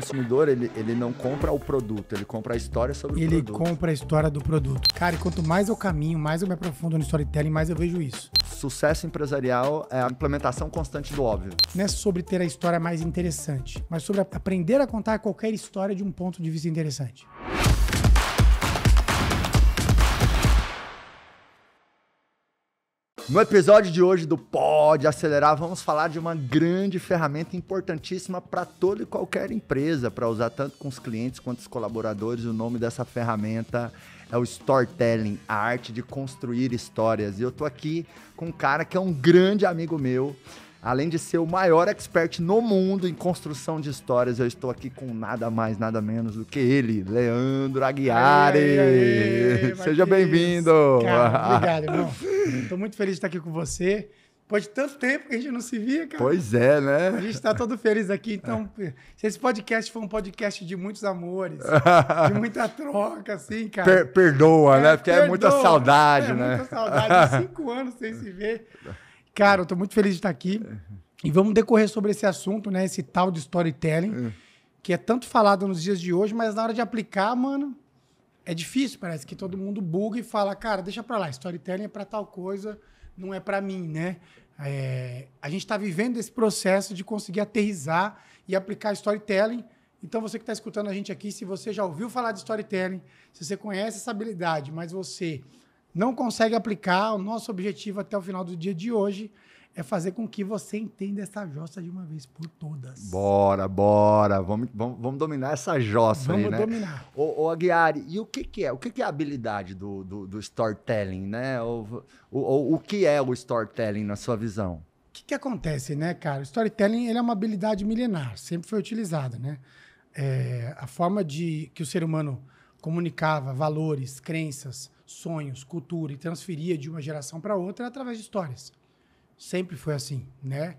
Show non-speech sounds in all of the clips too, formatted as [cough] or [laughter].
consumidor, ele, ele não compra o produto, ele compra a história sobre ele o produto. Ele compra a história do produto. Cara, e quanto mais eu caminho, mais eu me aprofundo no storytelling, mais eu vejo isso. Sucesso empresarial é a implementação constante do óbvio. Não é sobre ter a história mais interessante, mas sobre aprender a contar qualquer história de um ponto de vista interessante. No episódio de hoje do Pode Acelerar, vamos falar de uma grande ferramenta importantíssima para toda e qualquer empresa, para usar tanto com os clientes quanto os colaboradores. O nome dessa ferramenta é o storytelling, a arte de construir histórias. E eu tô aqui com um cara que é um grande amigo meu. Além de ser o maior expert no mundo em construção de histórias, eu estou aqui com nada mais, nada menos do que ele, Leandro Aguiari. Seja bem-vindo. [laughs] Obrigado, irmão. Estou muito feliz de estar aqui com você. Depois de tanto tempo que a gente não se via, cara. Pois é, né? A gente está todo feliz aqui. Então, se esse podcast foi um podcast de muitos amores, de muita troca, assim, cara. Per perdoa, né? é, né? Porque perdoa, é muita saudade, é, né? É muita saudade. Cinco anos sem se ver. [laughs] Cara, eu tô muito feliz de estar aqui. É. E vamos decorrer sobre esse assunto, né? Esse tal de storytelling, é. que é tanto falado nos dias de hoje, mas na hora de aplicar, mano, é difícil. Parece que todo mundo buga e fala, cara, deixa pra lá, storytelling é pra tal coisa, não é pra mim, né? É, a gente está vivendo esse processo de conseguir aterrizar e aplicar storytelling. Então, você que está escutando a gente aqui, se você já ouviu falar de storytelling, se você conhece essa habilidade, mas você não consegue aplicar, o nosso objetivo até o final do dia de hoje é fazer com que você entenda essa jossa de uma vez por todas. Bora, bora. Vamos, vamos, vamos dominar essa jossa vamos aí, né? Vamos dominar. Ô, Aguiar, e o que, que é? O que, que é a habilidade do, do, do storytelling, né? O, o, o que é o storytelling na sua visão? O que, que acontece, né, cara? O storytelling ele é uma habilidade milenar, sempre foi utilizada, né? É, a forma de que o ser humano comunicava valores, crenças, sonhos, cultura e transferia de uma geração para outra através de histórias. Sempre foi assim, né?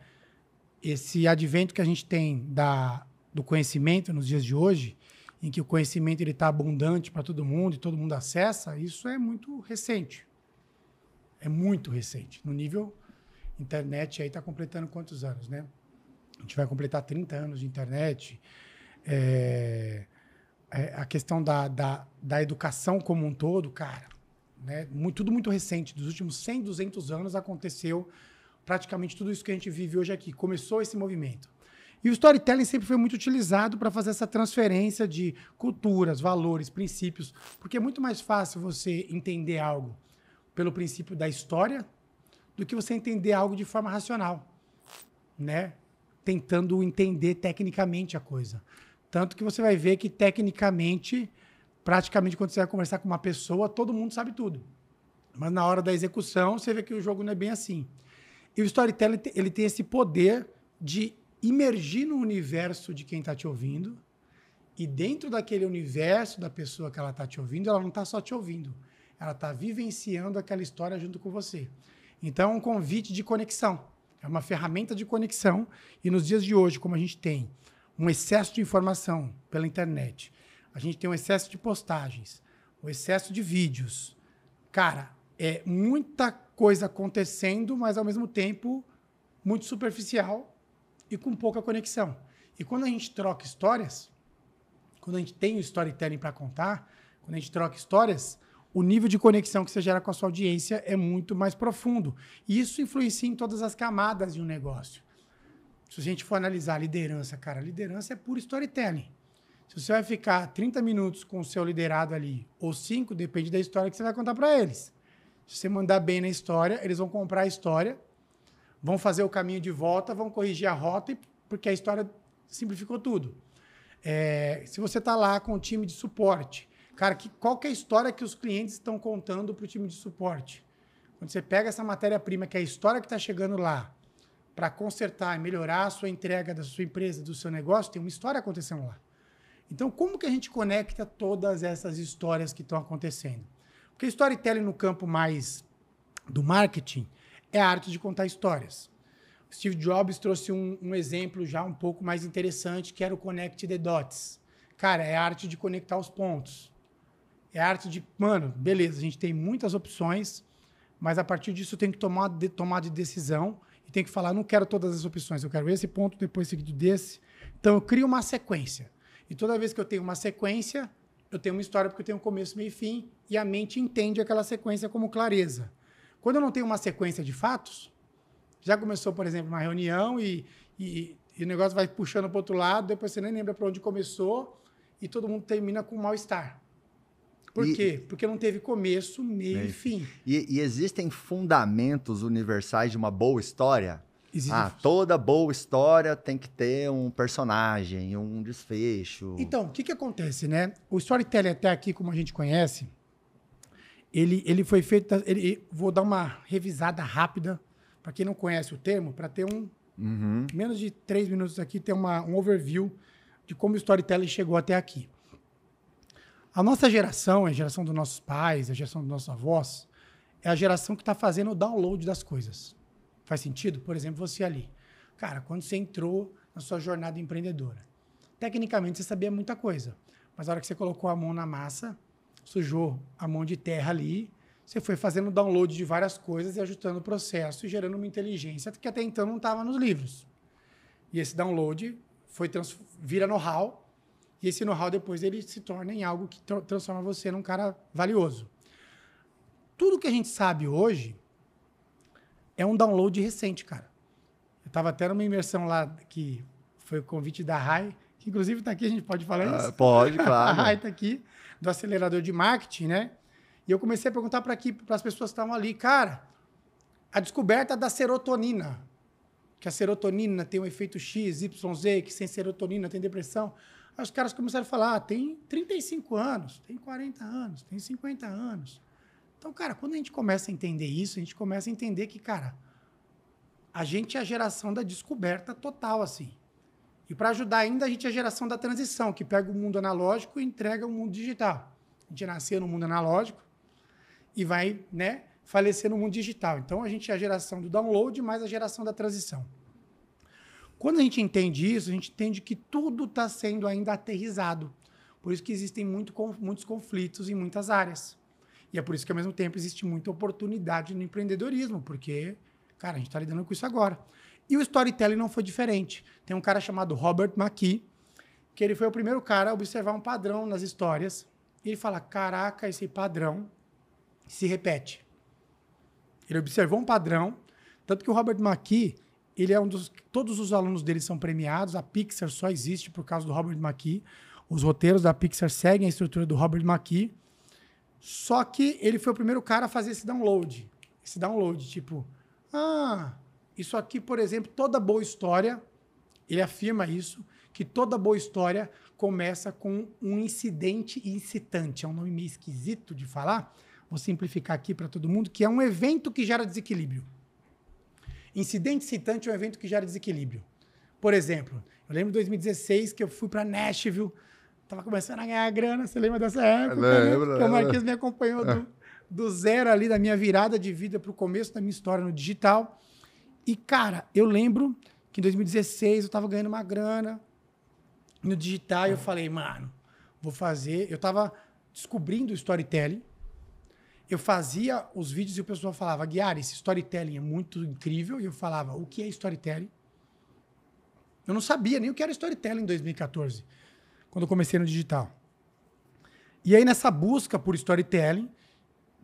Esse advento que a gente tem da, do conhecimento nos dias de hoje, em que o conhecimento ele está abundante para todo mundo e todo mundo acessa, isso é muito recente. É muito recente. No nível internet aí está completando quantos anos, né? A gente vai completar 30 anos de internet. É, é, a questão da, da, da educação como um todo, cara, né? Muito, tudo muito recente, dos últimos 100, 200 anos aconteceu praticamente tudo isso que a gente vive hoje aqui. Começou esse movimento. E o storytelling sempre foi muito utilizado para fazer essa transferência de culturas, valores, princípios, porque é muito mais fácil você entender algo pelo princípio da história do que você entender algo de forma racional, né? Tentando entender tecnicamente a coisa. Tanto que você vai ver que tecnicamente praticamente quando você vai conversar com uma pessoa, todo mundo sabe tudo. Mas na hora da execução, você vê que o jogo não é bem assim. E o storytelling ele tem esse poder de imergir no universo de quem está te ouvindo. E dentro daquele universo da pessoa que ela está te ouvindo, ela não está só te ouvindo. Ela está vivenciando aquela história junto com você. Então, é um convite de conexão. É uma ferramenta de conexão. E nos dias de hoje, como a gente tem um excesso de informação pela internet, a gente tem um excesso de postagens, o um excesso de vídeos. Cara, é muita coisa acontecendo, mas ao mesmo tempo muito superficial e com pouca conexão. E quando a gente troca histórias, quando a gente tem o storytelling para contar, quando a gente troca histórias, o nível de conexão que você gera com a sua audiência é muito mais profundo. E isso influencia em todas as camadas de um negócio. Se a gente for analisar a liderança, cara, a liderança é puro storytelling. Se você vai ficar 30 minutos com o seu liderado ali, ou 5, depende da história que você vai contar para eles. Se você mandar bem na história, eles vão comprar a história, vão fazer o caminho de volta, vão corrigir a rota, porque a história simplificou tudo. É, se você está lá com o time de suporte, cara, que, qual que é a história que os clientes estão contando para o time de suporte? Quando você pega essa matéria-prima, que é a história que está chegando lá, para consertar e melhorar a sua entrega da sua empresa, do seu negócio, tem uma história acontecendo lá. Então, como que a gente conecta todas essas histórias que estão acontecendo? Porque storytelling no campo mais do marketing é a arte de contar histórias. Steve Jobs trouxe um, um exemplo já um pouco mais interessante, que era o Connect the Dots. Cara, é a arte de conectar os pontos. É a arte de, mano, beleza, a gente tem muitas opções, mas a partir disso tem que tomar de, tomar de decisão e tem que falar, não quero todas as opções, eu quero esse ponto, depois seguido desse. Então eu crio uma sequência. E toda vez que eu tenho uma sequência, eu tenho uma história porque eu tenho começo, meio e fim, e a mente entende aquela sequência como clareza. Quando eu não tenho uma sequência de fatos, já começou, por exemplo, uma reunião e, e, e o negócio vai puxando para o outro lado, depois você nem lembra para onde começou e todo mundo termina com mal-estar. Por e, quê? Porque não teve começo, meio e fim. E, e existem fundamentos universais de uma boa história? Existe... Ah, toda boa história tem que ter um personagem, um desfecho. Então, o que, que acontece, né? O storytelling até aqui, como a gente conhece, ele, ele foi feito... Ele, vou dar uma revisada rápida, para quem não conhece o termo, para ter um... Uhum. Menos de três minutos aqui, ter uma, um overview de como o storytelling chegou até aqui. A nossa geração, a geração dos nossos pais, a geração dos nossos avós, é a geração que está fazendo o download das coisas. Faz sentido? Por exemplo, você ali. Cara, quando você entrou na sua jornada empreendedora, tecnicamente você sabia muita coisa, mas na hora que você colocou a mão na massa, sujou a mão de terra ali, você foi fazendo download de várias coisas e ajustando o processo e gerando uma inteligência que até então não estava nos livros. E esse download foi vira know-how e esse know-how depois ele se torna em algo que transforma você num cara valioso. Tudo que a gente sabe hoje é um download recente, cara. Eu estava até numa imersão lá que foi o convite da RAI, que inclusive está aqui, a gente pode falar ah, isso? Pode, [laughs] claro. a RAI está aqui, do acelerador de marketing, né? E eu comecei a perguntar para aqui, para as pessoas que estavam ali, cara, a descoberta da serotonina, que a serotonina tem um efeito X, Y, Z, que sem serotonina tem depressão. Aí os caras começaram a falar, ah, tem 35 anos, tem 40 anos, tem 50 anos. Então, cara, quando a gente começa a entender isso, a gente começa a entender que, cara, a gente é a geração da descoberta total, assim. E para ajudar ainda, a gente é a geração da transição, que pega o mundo analógico e entrega o mundo digital. A gente nasceu no mundo analógico e vai, né, falecer no mundo digital. Então, a gente é a geração do download mais a geração da transição. Quando a gente entende isso, a gente entende que tudo está sendo ainda aterrizado. Por isso que existem muito, muitos conflitos em muitas áreas. E é por isso que, ao mesmo tempo, existe muita oportunidade no empreendedorismo, porque, cara, a gente está lidando com isso agora. E o storytelling não foi diferente. Tem um cara chamado Robert McKee, que ele foi o primeiro cara a observar um padrão nas histórias. E ele fala: caraca, esse padrão se repete. Ele observou um padrão, tanto que o Robert McKee, ele é um dos. Todos os alunos dele são premiados, a Pixar só existe por causa do Robert McKee. Os roteiros da Pixar seguem a estrutura do Robert McKee. Só que ele foi o primeiro cara a fazer esse download. Esse download, tipo, ah, isso aqui, por exemplo, toda boa história, ele afirma isso, que toda boa história começa com um incidente incitante. É um nome meio esquisito de falar, vou simplificar aqui para todo mundo, que é um evento que gera desequilíbrio. Incidente incitante é um evento que gera desequilíbrio. Por exemplo, eu lembro de 2016 que eu fui para Nashville Tava começando a ganhar grana, você lembra dessa época? Né? Lembro, né? O marquês me acompanhou do, do zero ali, da minha virada de vida para o começo da minha história no digital. E, cara, eu lembro que em 2016 eu tava ganhando uma grana no digital e eu falei, mano, vou fazer. Eu tava descobrindo o storytelling. Eu fazia os vídeos e o pessoal falava, Guiara, esse storytelling é muito incrível. E eu falava, o que é storytelling? Eu não sabia nem o que era storytelling em 2014 quando eu comecei no digital. E aí, nessa busca por storytelling,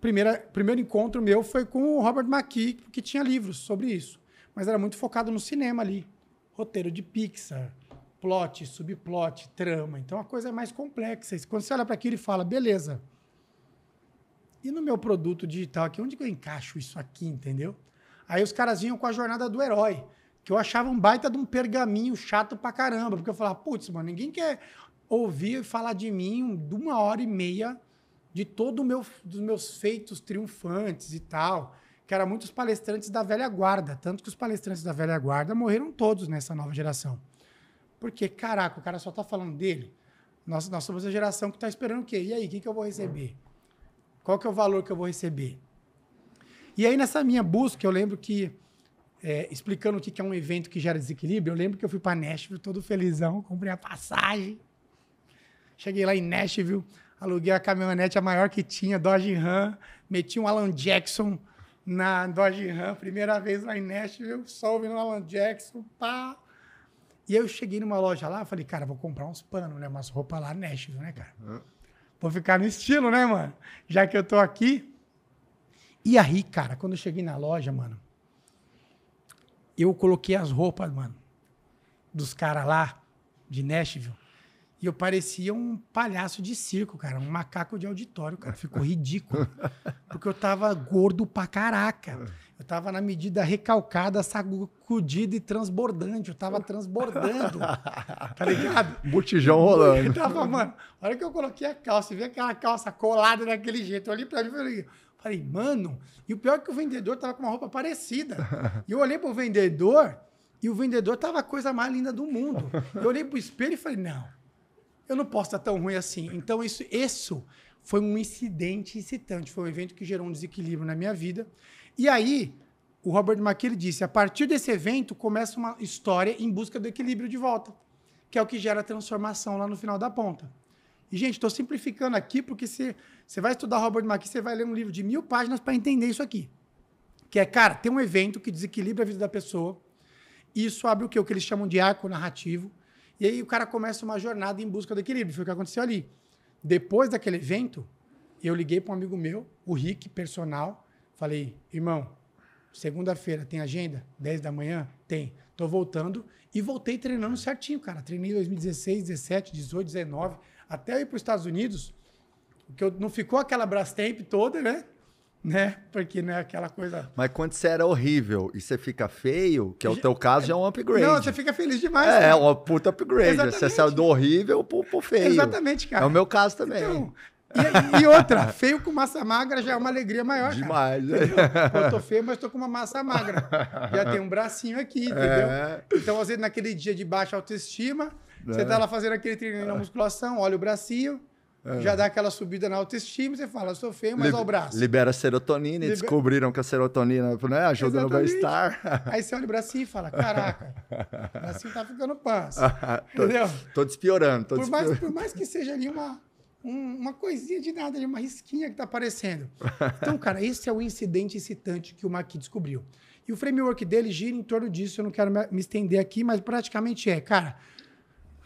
primeira, primeiro encontro meu foi com o Robert McKee, que tinha livros sobre isso. Mas era muito focado no cinema ali. Roteiro de Pixar, plot, subplot, trama. Então a coisa é mais complexa. Quando você olha para aquilo e fala, beleza. E no meu produto digital aqui, onde que eu encaixo isso aqui, entendeu? Aí os caras vinham com a jornada do herói, que eu achava um baita de um pergaminho chato pra caramba, porque eu falava, putz, mano, ninguém quer ouvir falar de mim de uma hora e meia de todo meu, dos meus feitos triunfantes e tal, que era muitos palestrantes da velha guarda, tanto que os palestrantes da velha guarda morreram todos nessa nova geração. Porque, caraca, o cara só tá falando dele. Nós, nós somos a geração que está esperando o quê? E aí, o que, que eu vou receber? Qual que é o valor que eu vou receber? E aí, nessa minha busca, eu lembro que, é, explicando o que, que é um evento que gera desequilíbrio, eu lembro que eu fui para Nashville todo felizão, comprei a passagem, Cheguei lá em Nashville, aluguei a caminhonete a maior que tinha, Dodge Ram, meti um Alan Jackson na Dodge Ram, primeira vez lá em Nashville, só ouvindo Alan Jackson, pá. E eu cheguei numa loja lá, falei, cara, vou comprar uns panos, né, umas roupas lá Nashville, né, cara? Vou ficar no estilo, né, mano? Já que eu tô aqui. E aí, cara, quando eu cheguei na loja, mano, eu coloquei as roupas, mano, dos caras lá de Nashville e eu parecia um palhaço de circo, cara. Um macaco de auditório, cara. Ficou [laughs] ridículo. Porque eu tava gordo pra caraca. Eu tava na medida recalcada, sacudida e transbordante. Eu tava transbordando. [laughs] Tá ligado? Botijão rolando. Eu tava, mano. A hora que eu coloquei a calça, e vi aquela calça colada daquele jeito. Eu olhei pra ele e falei. Falei, mano. E o pior é que o vendedor tava com uma roupa parecida. E eu olhei pro vendedor e o vendedor tava a coisa mais linda do mundo. Eu olhei pro espelho e falei, não, eu não posso estar tão ruim assim. Então, isso, isso foi um incidente incitante, foi um evento que gerou um desequilíbrio na minha vida. E aí, o Robert McKee disse, a partir desse evento começa uma história em busca do equilíbrio de volta, que é o que gera a transformação lá no final da ponta. E, gente, estou simplificando aqui, porque você vai estudar Robert McKee, você vai ler um livro de mil páginas para entender isso aqui. Que é, cara, tem um evento que desequilibra a vida da pessoa, e isso abre o que? O que eles chamam de arco narrativo, e aí o cara começa uma jornada em busca do equilíbrio. Foi o que aconteceu ali. Depois daquele evento, eu liguei para um amigo meu, o Rick, personal. Falei, irmão, segunda-feira tem agenda? 10 da manhã? Tem. Tô voltando. E voltei treinando certinho, cara. Treinei em 2016, 17, 18, 19. Até eu ir para os Estados Unidos, que eu, não ficou aquela Brastemp toda, né? né? Porque não é aquela coisa. Mas quando você era horrível e você fica feio, que é o teu caso, já é um upgrade. Não, você fica feliz demais. É, é um puta upgrade. Exatamente. Você saiu do horrível pro, pro feio. Exatamente, cara. É o meu caso também. Então, e, e, outra, feio com massa magra já é uma alegria maior. Demais. Cara, né? eu tô feio, mas tô com uma massa magra. Já tem um bracinho aqui, é. entendeu? É. Então, às vezes, naquele dia de baixa autoestima, é. você tá lá fazendo aquele treino na musculação, olha o bracinho. É. Já dá aquela subida na autoestima, você fala, sou feio, mas Li o braço. Libera serotonina e descobriram que a serotonina né, ajuda Exatamente. no bem-estar. Aí você olha o bracinho e fala, caraca, o bracinho tá ficando paz. [laughs] tô, Entendeu? Tô despiorando. Tô por, despiorando. Mais, por mais que seja ali uma, um, uma coisinha de nada, ali, uma risquinha que tá aparecendo. Então, cara, esse é o incidente excitante que o Maqui descobriu. E o framework dele gira em torno disso, eu não quero me estender aqui, mas praticamente é, cara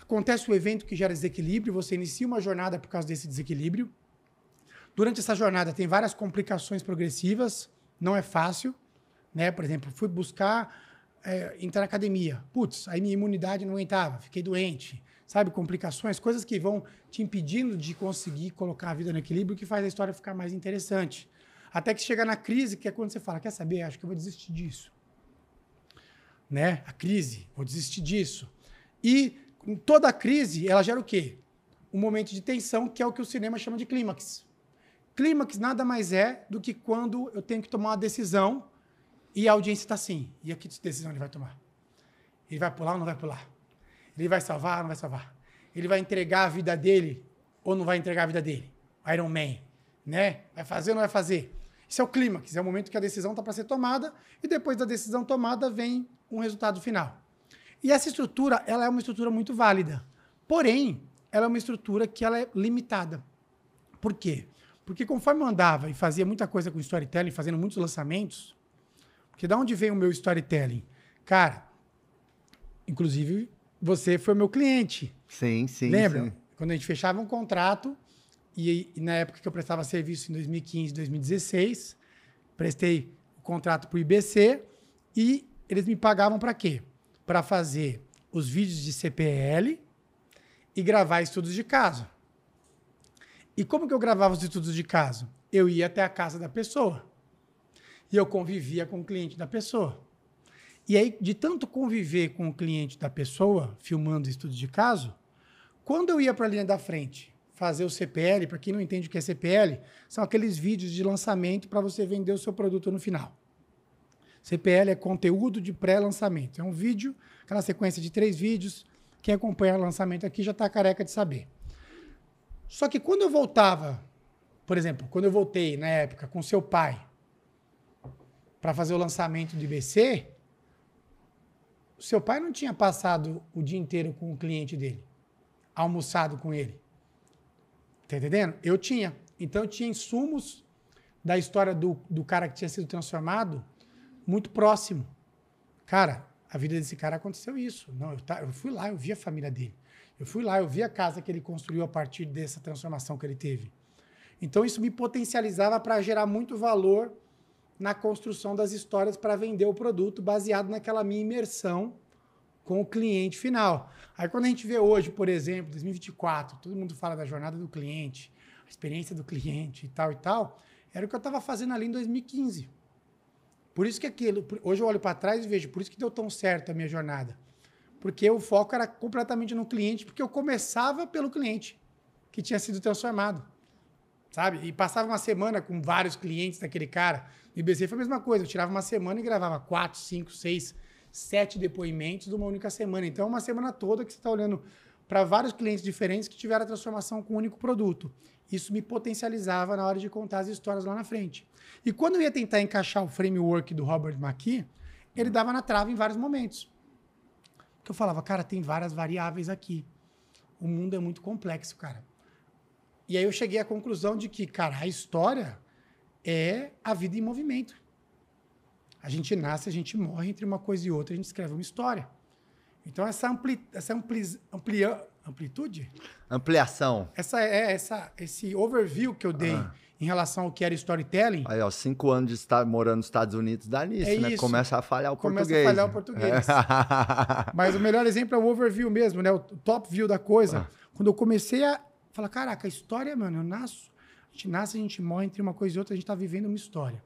Acontece o evento que gera desequilíbrio, você inicia uma jornada por causa desse desequilíbrio. Durante essa jornada tem várias complicações progressivas, não é fácil, né? Por exemplo, fui buscar é, entrar na academia. Putz, aí minha imunidade não aguentava, fiquei doente. Sabe, complicações, coisas que vão te impedindo de conseguir colocar a vida no equilíbrio, que faz a história ficar mais interessante. Até que chega na crise, que é quando você fala, quer saber, acho que eu vou desistir disso. Né? A crise, vou desistir disso. E em toda crise, ela gera o quê? Um momento de tensão, que é o que o cinema chama de clímax. Clímax nada mais é do que quando eu tenho que tomar uma decisão e a audiência está assim. E a que decisão ele vai tomar? Ele vai pular ou não vai pular? Ele vai salvar ou não vai salvar? Ele vai entregar a vida dele ou não vai entregar a vida dele? Iron Man, né? Vai fazer ou não vai fazer? Isso é o clímax, é o momento que a decisão está para ser tomada e depois da decisão tomada vem um resultado final. E essa estrutura, ela é uma estrutura muito válida. Porém, ela é uma estrutura que ela é limitada. Por quê? Porque conforme eu andava e fazia muita coisa com storytelling, fazendo muitos lançamentos, porque da onde vem o meu storytelling? Cara, inclusive você foi meu cliente. Sim, sim. Lembra? Sim. Quando a gente fechava um contrato e, e, na época que eu prestava serviço em 2015, 2016, prestei o contrato para o IBC e eles me pagavam para quê? para fazer os vídeos de CPL e gravar estudos de caso. E como que eu gravava os estudos de caso? Eu ia até a casa da pessoa. E eu convivia com o cliente da pessoa. E aí, de tanto conviver com o cliente da pessoa, filmando estudos de caso, quando eu ia para a linha da frente fazer o CPL, para quem não entende o que é CPL, são aqueles vídeos de lançamento para você vender o seu produto no final. CPL é conteúdo de pré-lançamento. É um vídeo, aquela sequência de três vídeos. Quem acompanha o lançamento aqui já está careca de saber. Só que quando eu voltava, por exemplo, quando eu voltei na época com seu pai para fazer o lançamento do IBC, seu pai não tinha passado o dia inteiro com o cliente dele, almoçado com ele. Está entendendo? Eu tinha. Então eu tinha insumos da história do, do cara que tinha sido transformado muito próximo. Cara, a vida desse cara aconteceu isso. Não, eu, tá, eu fui lá, eu vi a família dele. Eu fui lá, eu vi a casa que ele construiu a partir dessa transformação que ele teve. Então isso me potencializava para gerar muito valor na construção das histórias para vender o produto baseado naquela minha imersão com o cliente final. Aí quando a gente vê hoje, por exemplo, 2024, todo mundo fala da jornada do cliente, a experiência do cliente e tal e tal, era o que eu estava fazendo ali em 2015. Por isso que aquilo, hoje eu olho para trás e vejo, por isso que deu tão certo a minha jornada. Porque o foco era completamente no cliente, porque eu começava pelo cliente que tinha sido transformado. Sabe? E passava uma semana com vários clientes daquele cara. No IBC foi a mesma coisa, eu tirava uma semana e gravava quatro, cinco, seis, sete depoimentos de uma única semana. Então é uma semana toda que você está olhando para vários clientes diferentes que tiveram a transformação com um único produto. Isso me potencializava na hora de contar as histórias lá na frente. E quando eu ia tentar encaixar o framework do Robert McKee, ele dava na trava em vários momentos. Porque eu falava, cara, tem várias variáveis aqui. O mundo é muito complexo, cara. E aí eu cheguei à conclusão de que, cara, a história é a vida em movimento. A gente nasce, a gente morre, entre uma coisa e outra, a gente escreve uma história. Então essa, ampli, essa ampli, amplia, amplitude? Ampliação. Essa é essa, esse overview que eu dei. Ah em relação ao que era storytelling. Aí, ó, cinco anos de estar morando nos Estados Unidos dá nisso, é né? Isso. Começa a falhar o Começa português. Começa a falhar né? o português. É. [laughs] Mas o melhor exemplo é o overview mesmo, né? O top view da coisa. Ah. Quando eu comecei a falar, caraca, a história, mano, eu nasço, a gente nasce, a gente morre entre uma coisa e outra, a gente está vivendo uma história.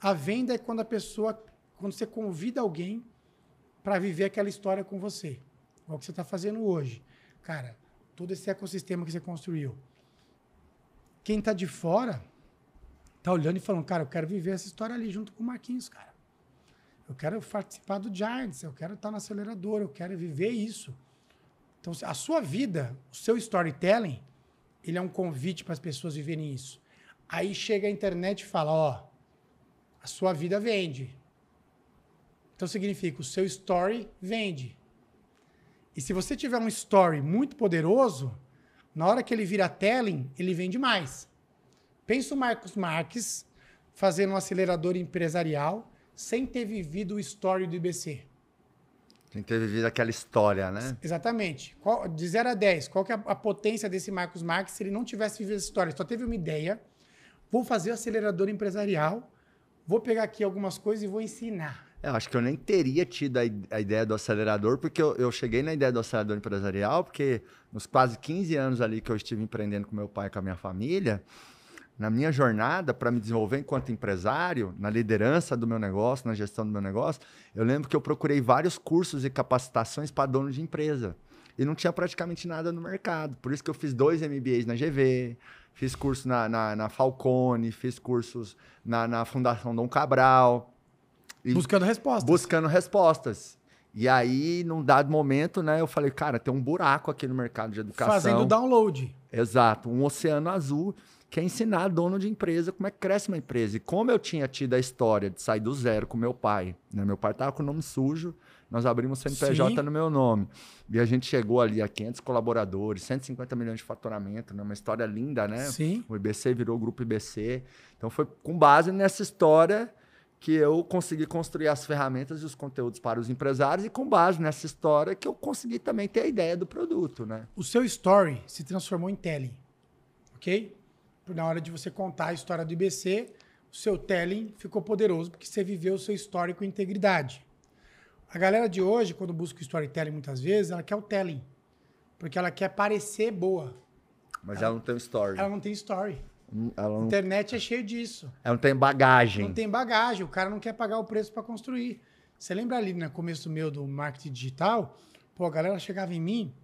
A venda é quando a pessoa, quando você convida alguém para viver aquela história com você. É o que você está fazendo hoje. Cara, todo esse ecossistema que você construiu quem tá de fora tá olhando e falando, cara, eu quero viver essa história ali junto com o Marquinhos, cara. Eu quero participar do Giants, eu quero estar tá na aceleradora, eu quero viver isso. Então, a sua vida, o seu storytelling, ele é um convite para as pessoas viverem isso. Aí chega a internet e fala, ó, a sua vida vende. Então significa o seu story vende. E se você tiver um story muito poderoso, na hora que ele vira Telling, ele vende mais. Pensa o Marcos Marques fazendo um acelerador empresarial sem ter vivido o story do IBC. Sem ter vivido aquela história, né? Exatamente. Qual, de 0 a 10, qual que é a potência desse Marcos Marques se ele não tivesse vivido essa história? Ele só teve uma ideia, vou fazer o acelerador empresarial, vou pegar aqui algumas coisas e vou ensinar. É, eu acho que eu nem teria tido a, ideia do acelerador, porque eu, eu cheguei na ideia do acelerador empresarial, porque nos quase 15 anos ali que eu estive empreendendo com meu pai e com a minha família, na minha jornada para me desenvolver enquanto empresário, na liderança do meu negócio, na gestão do meu negócio, eu lembro que eu procurei vários cursos e capacitações para dono de empresa. E não tinha praticamente nada no mercado. Por isso que eu fiz dois MBAs na GV, fiz curso na, na, na Falcone, fiz cursos na, na Fundação Dom Cabral buscando respostas. Buscando respostas. E aí, num dado momento, né, eu falei, cara, tem um buraco aqui no mercado de educação. Fazendo download. Exato, um oceano azul que é ensinar dono de empresa como é que cresce uma empresa. E como eu tinha tido a história de sair do zero com meu pai, né? Meu pai estava com o nome sujo, nós abrimos o CNPJ Sim. no meu nome. E a gente chegou ali a 500 colaboradores, 150 milhões de faturamento, né? uma história linda, né? Sim. O IBC virou Grupo IBC. Então foi com base nessa história que eu consegui construir as ferramentas e os conteúdos para os empresários e com base nessa história que eu consegui também ter a ideia do produto, né? O seu story se transformou em telling, ok? Na hora de você contar a história do IBC, o seu telling ficou poderoso porque você viveu o seu story com integridade. A galera de hoje, quando busca o storytelling muitas vezes, ela quer o telling, porque ela quer parecer boa. Mas ela, ela não tem story. Ela não tem story. Ela não... Internet é cheio disso. Ela não tem bagagem. Não tem bagagem. O cara não quer pagar o preço para construir. Você lembra ali no né, começo meu do marketing digital? Pô, a galera chegava em mim,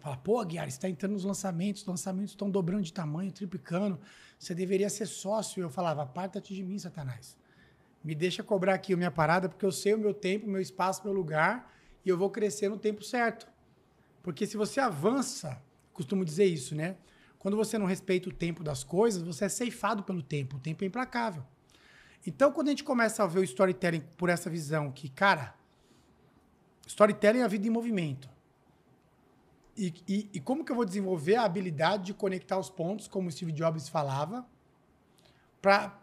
fala, pô, Guiara, você está entrando nos lançamentos, os lançamentos estão dobrando de tamanho, triplicando, você deveria ser sócio. Eu falava, aparta-te de mim, Satanás. Me deixa cobrar aqui a minha parada, porque eu sei o meu tempo, o meu espaço, o meu lugar, e eu vou crescer no tempo certo. Porque se você avança, costumo dizer isso, né? Quando você não respeita o tempo das coisas, você é ceifado pelo tempo. O tempo é implacável. Então, quando a gente começa a ver o storytelling por essa visão que, cara, storytelling é a vida em movimento. E, e, e como que eu vou desenvolver a habilidade de conectar os pontos, como o Steve Jobs falava, para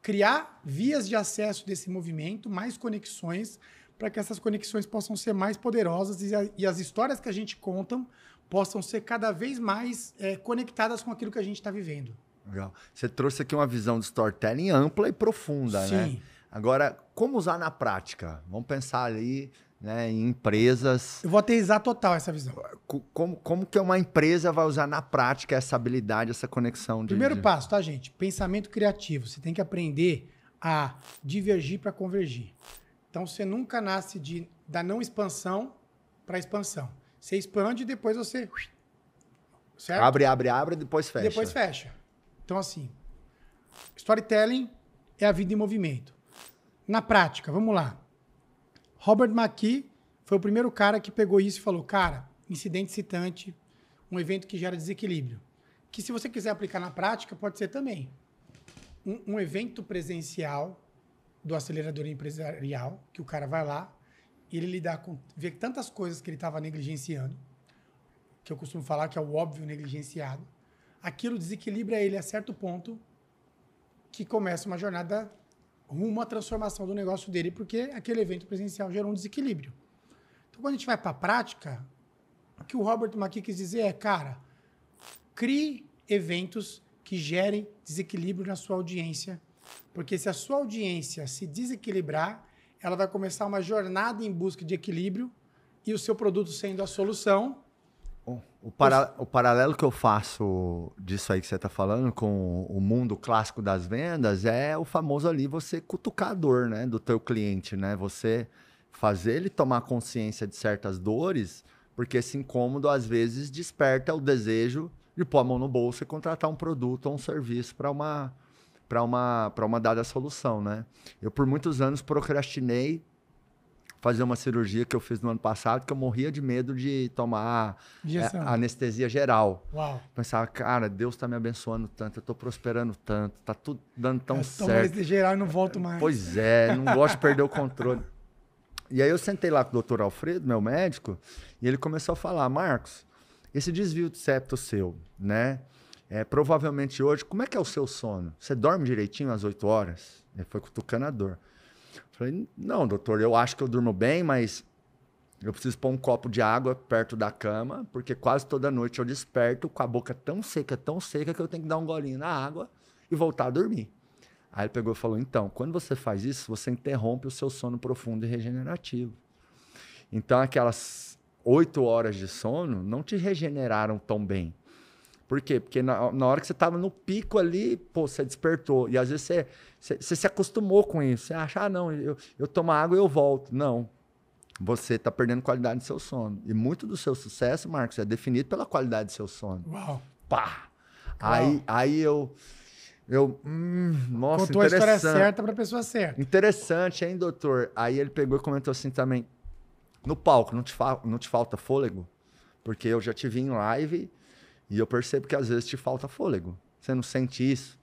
criar vias de acesso desse movimento, mais conexões, para que essas conexões possam ser mais poderosas e, a, e as histórias que a gente contam possam ser cada vez mais é, conectadas com aquilo que a gente está vivendo. Legal. Você trouxe aqui uma visão de storytelling ampla e profunda, né? Sim. né? Agora, como usar na prática? Vamos pensar ali né, em empresas. Eu vou ateizar total essa visão. Como, como que uma empresa vai usar na prática essa habilidade, essa conexão? De, Primeiro passo, tá, gente? Pensamento criativo. Você tem que aprender a divergir para convergir. Então, você nunca nasce de, da não expansão para expansão. Você expande e depois você. Certo? Abre, abre, abre, depois fecha. Depois fecha. Então, assim, storytelling é a vida em movimento. Na prática, vamos lá. Robert McKee foi o primeiro cara que pegou isso e falou: cara, incidente citante, um evento que gera desequilíbrio. Que se você quiser aplicar na prática, pode ser também um, um evento presencial do acelerador empresarial, que o cara vai lá, e ele lidar com ver tantas coisas que ele estava negligenciando, que eu costumo falar que é o óbvio negligenciado, aquilo desequilibra ele a certo ponto que começa uma jornada rumo à transformação do negócio dele, porque aquele evento presencial gerou um desequilíbrio. Então, quando a gente vai para a prática, o que o Robert McKee quis dizer é, cara, crie eventos que gerem desequilíbrio na sua audiência, porque se a sua audiência se desequilibrar, ela vai começar uma jornada em busca de equilíbrio e o seu produto sendo a solução. O, para, o paralelo que eu faço disso aí que você está falando com o mundo clássico das vendas é o famoso ali você cutucar a dor né, do teu cliente, né? Você fazer ele tomar consciência de certas dores, porque esse incômodo às vezes desperta o desejo de pôr a mão no bolso e contratar um produto ou um serviço para uma para uma, uma dada solução, né? Eu, por muitos anos, procrastinei fazer uma cirurgia que eu fiz no ano passado, que eu morria de medo de tomar é, anestesia geral. Uau. Pensava, cara, Deus está me abençoando tanto, eu estou prosperando tanto, tá tudo dando tão eu é, certo. anestesia geral e não volto mais. Pois é, não gosto de perder o controle. E aí eu sentei lá com o doutor Alfredo, meu médico, e ele começou a falar, Marcos, esse desvio de septo seu, né? É, provavelmente hoje, como é que é o seu sono? Você dorme direitinho às 8 horas? Ele foi cutucando a dor. Falei, não, doutor, eu acho que eu durmo bem, mas eu preciso pôr um copo de água perto da cama, porque quase toda noite eu desperto com a boca tão seca, tão seca, que eu tenho que dar um golinho na água e voltar a dormir. Aí ele pegou e falou: então, quando você faz isso, você interrompe o seu sono profundo e regenerativo. Então, aquelas oito horas de sono não te regeneraram tão bem. Por quê? Porque na, na hora que você estava no pico ali, pô, você despertou. E às vezes você, você, você se acostumou com isso. Você acha, ah, não, eu, eu tomo água e eu volto. Não. Você está perdendo qualidade do seu sono. E muito do seu sucesso, Marcos, é definido pela qualidade do seu sono. Uau! Pá! Uau. Aí, aí eu. Eu, hum, nossa, Contou a história certa para a pessoa certa. Interessante, hein, doutor? Aí ele pegou e comentou assim também: no palco, não te, fa não te falta fôlego? Porque eu já te vi em live e eu percebo que às vezes te falta fôlego. Você não sente isso?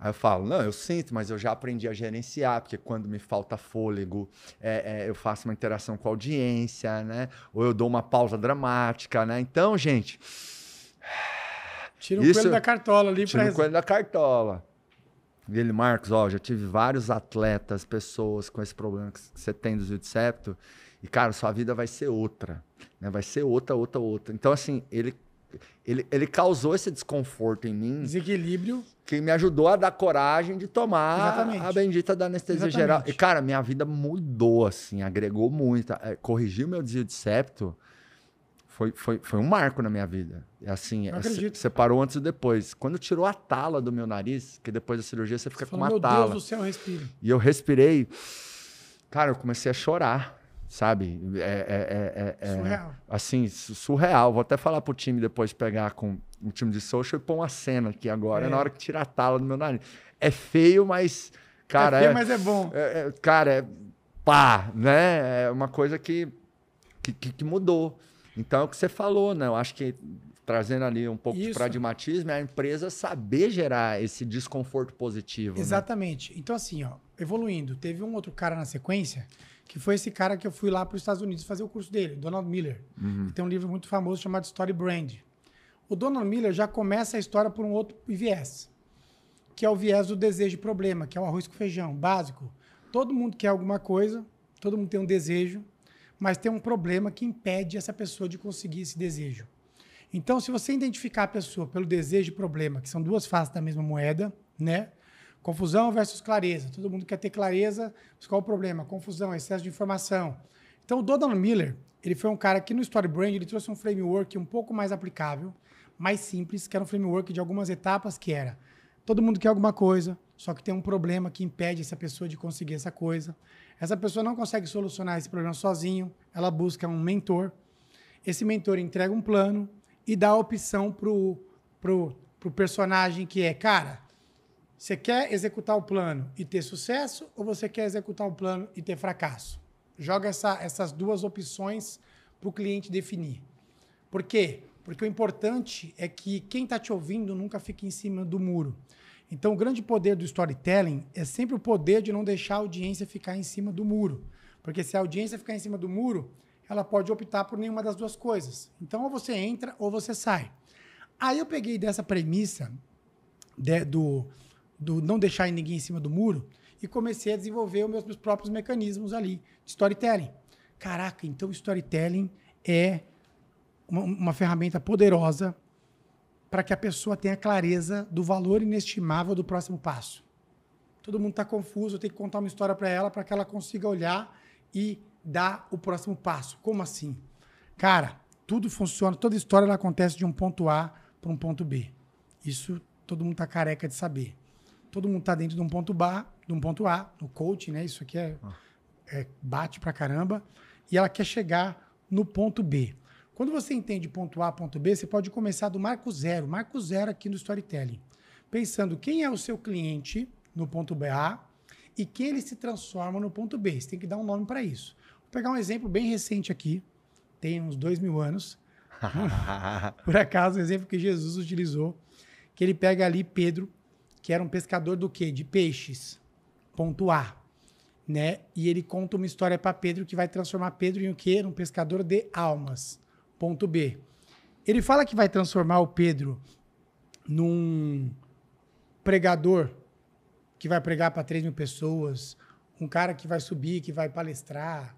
Aí eu falo, não, eu sinto, mas eu já aprendi a gerenciar, porque quando me falta fôlego, é, é, eu faço uma interação com a audiência, né? Ou eu dou uma pausa dramática, né? Então, gente. Tira o isso, coelho da cartola ali, Tira o coelho da cartola. E ele, Marcos, ó, já tive vários atletas, pessoas com esse problema que você tem do septo. E, cara, sua vida vai ser outra. Né? Vai ser outra, outra, outra. Então, assim, ele ele, ele causou esse desconforto em mim. Desequilíbrio. Que me ajudou a dar coragem de tomar Exatamente. a bendita da anestesia Exatamente. geral. E, cara, minha vida mudou, assim, agregou muito. É, Corrigiu meu desvio de septo. Foi, foi, foi um marco na minha vida. Assim, você é, parou antes e depois. Quando tirou a tala do meu nariz, que depois da cirurgia você fica você com falou, uma meu tala. Meu Deus do céu, respira. E eu respirei. Cara, eu comecei a chorar sabe? É é, é, é, é, surreal. Assim, surreal. Vou até falar pro time depois pegar com o time de social e pôr uma cena aqui agora, é. na hora que tirar a tala do meu nariz. É feio, mas. Cara, é feio, mas é bom. cara, é pá, né? É uma coisa que, que, que mudou. Então, é o que você falou, né? Eu acho que trazendo ali um pouco Isso. de pragmatismo, é a empresa saber gerar esse desconforto positivo. Né? Exatamente. Né? Então, assim, ó, evoluindo. Teve um outro cara na sequência, que foi esse cara que eu fui lá para os Estados Unidos fazer o curso dele, Donald Miller. Uhum. Tem um livro muito famoso chamado Story Brand. O Donald Miller já começa a história por um outro viés, que é o viés do desejo e problema, que é o arroz com feijão, básico. Todo mundo quer alguma coisa, todo mundo tem um desejo, mas tem um problema que impede essa pessoa de conseguir esse desejo. Então, se você identificar a pessoa pelo desejo e problema, que são duas faces da mesma moeda, né? Confusão versus clareza. Todo mundo quer ter clareza, mas qual o problema? Confusão, excesso de informação. Então, o Donald Miller, ele foi um cara que no Story Brand ele trouxe um framework um pouco mais aplicável, mais simples, que era um framework de algumas etapas que era todo mundo quer alguma coisa, só que tem um problema que impede essa pessoa de conseguir essa coisa. Essa pessoa não consegue solucionar esse problema sozinho, ela busca um mentor. Esse mentor entrega um plano e dá a opção pro, pro, pro personagem que é, cara, você quer executar o plano e ter sucesso ou você quer executar o plano e ter fracasso? Joga essa, essas duas opções para o cliente definir. Por quê? Porque o importante é que quem está te ouvindo nunca fique em cima do muro. Então, o grande poder do storytelling é sempre o poder de não deixar a audiência ficar em cima do muro. Porque se a audiência ficar em cima do muro, ela pode optar por nenhuma das duas coisas. Então, ou você entra ou você sai. Aí eu peguei dessa premissa de, né, do do não deixar ninguém em cima do muro, e comecei a desenvolver os meus, meus próprios mecanismos ali de storytelling. Caraca, então storytelling é uma, uma ferramenta poderosa para que a pessoa tenha clareza do valor inestimável do próximo passo. Todo mundo está confuso, eu tenho que contar uma história para ela para que ela consiga olhar e dar o próximo passo. Como assim? Cara, tudo funciona, toda história ela acontece de um ponto A para um ponto B. Isso todo mundo está careca de saber todo mundo está dentro de um ponto bar, de um ponto A, no coaching, né? Isso aqui é, ah. é bate pra caramba. E ela quer chegar no ponto B. Quando você entende ponto A, ponto B, você pode começar do marco zero, marco zero aqui no storytelling, pensando quem é o seu cliente no ponto BA e quem ele se transforma no ponto B. Você tem que dar um nome para isso. Vou pegar um exemplo bem recente aqui, tem uns dois mil anos. [laughs] Por acaso, um exemplo que Jesus utilizou, que ele pega ali Pedro, que era um pescador do quê? De peixes. Ponto A. Né? E ele conta uma história para Pedro que vai transformar Pedro em o quê? Um pescador de almas. Ponto B. Ele fala que vai transformar o Pedro num pregador que vai pregar para 3 mil pessoas, um cara que vai subir, que vai palestrar.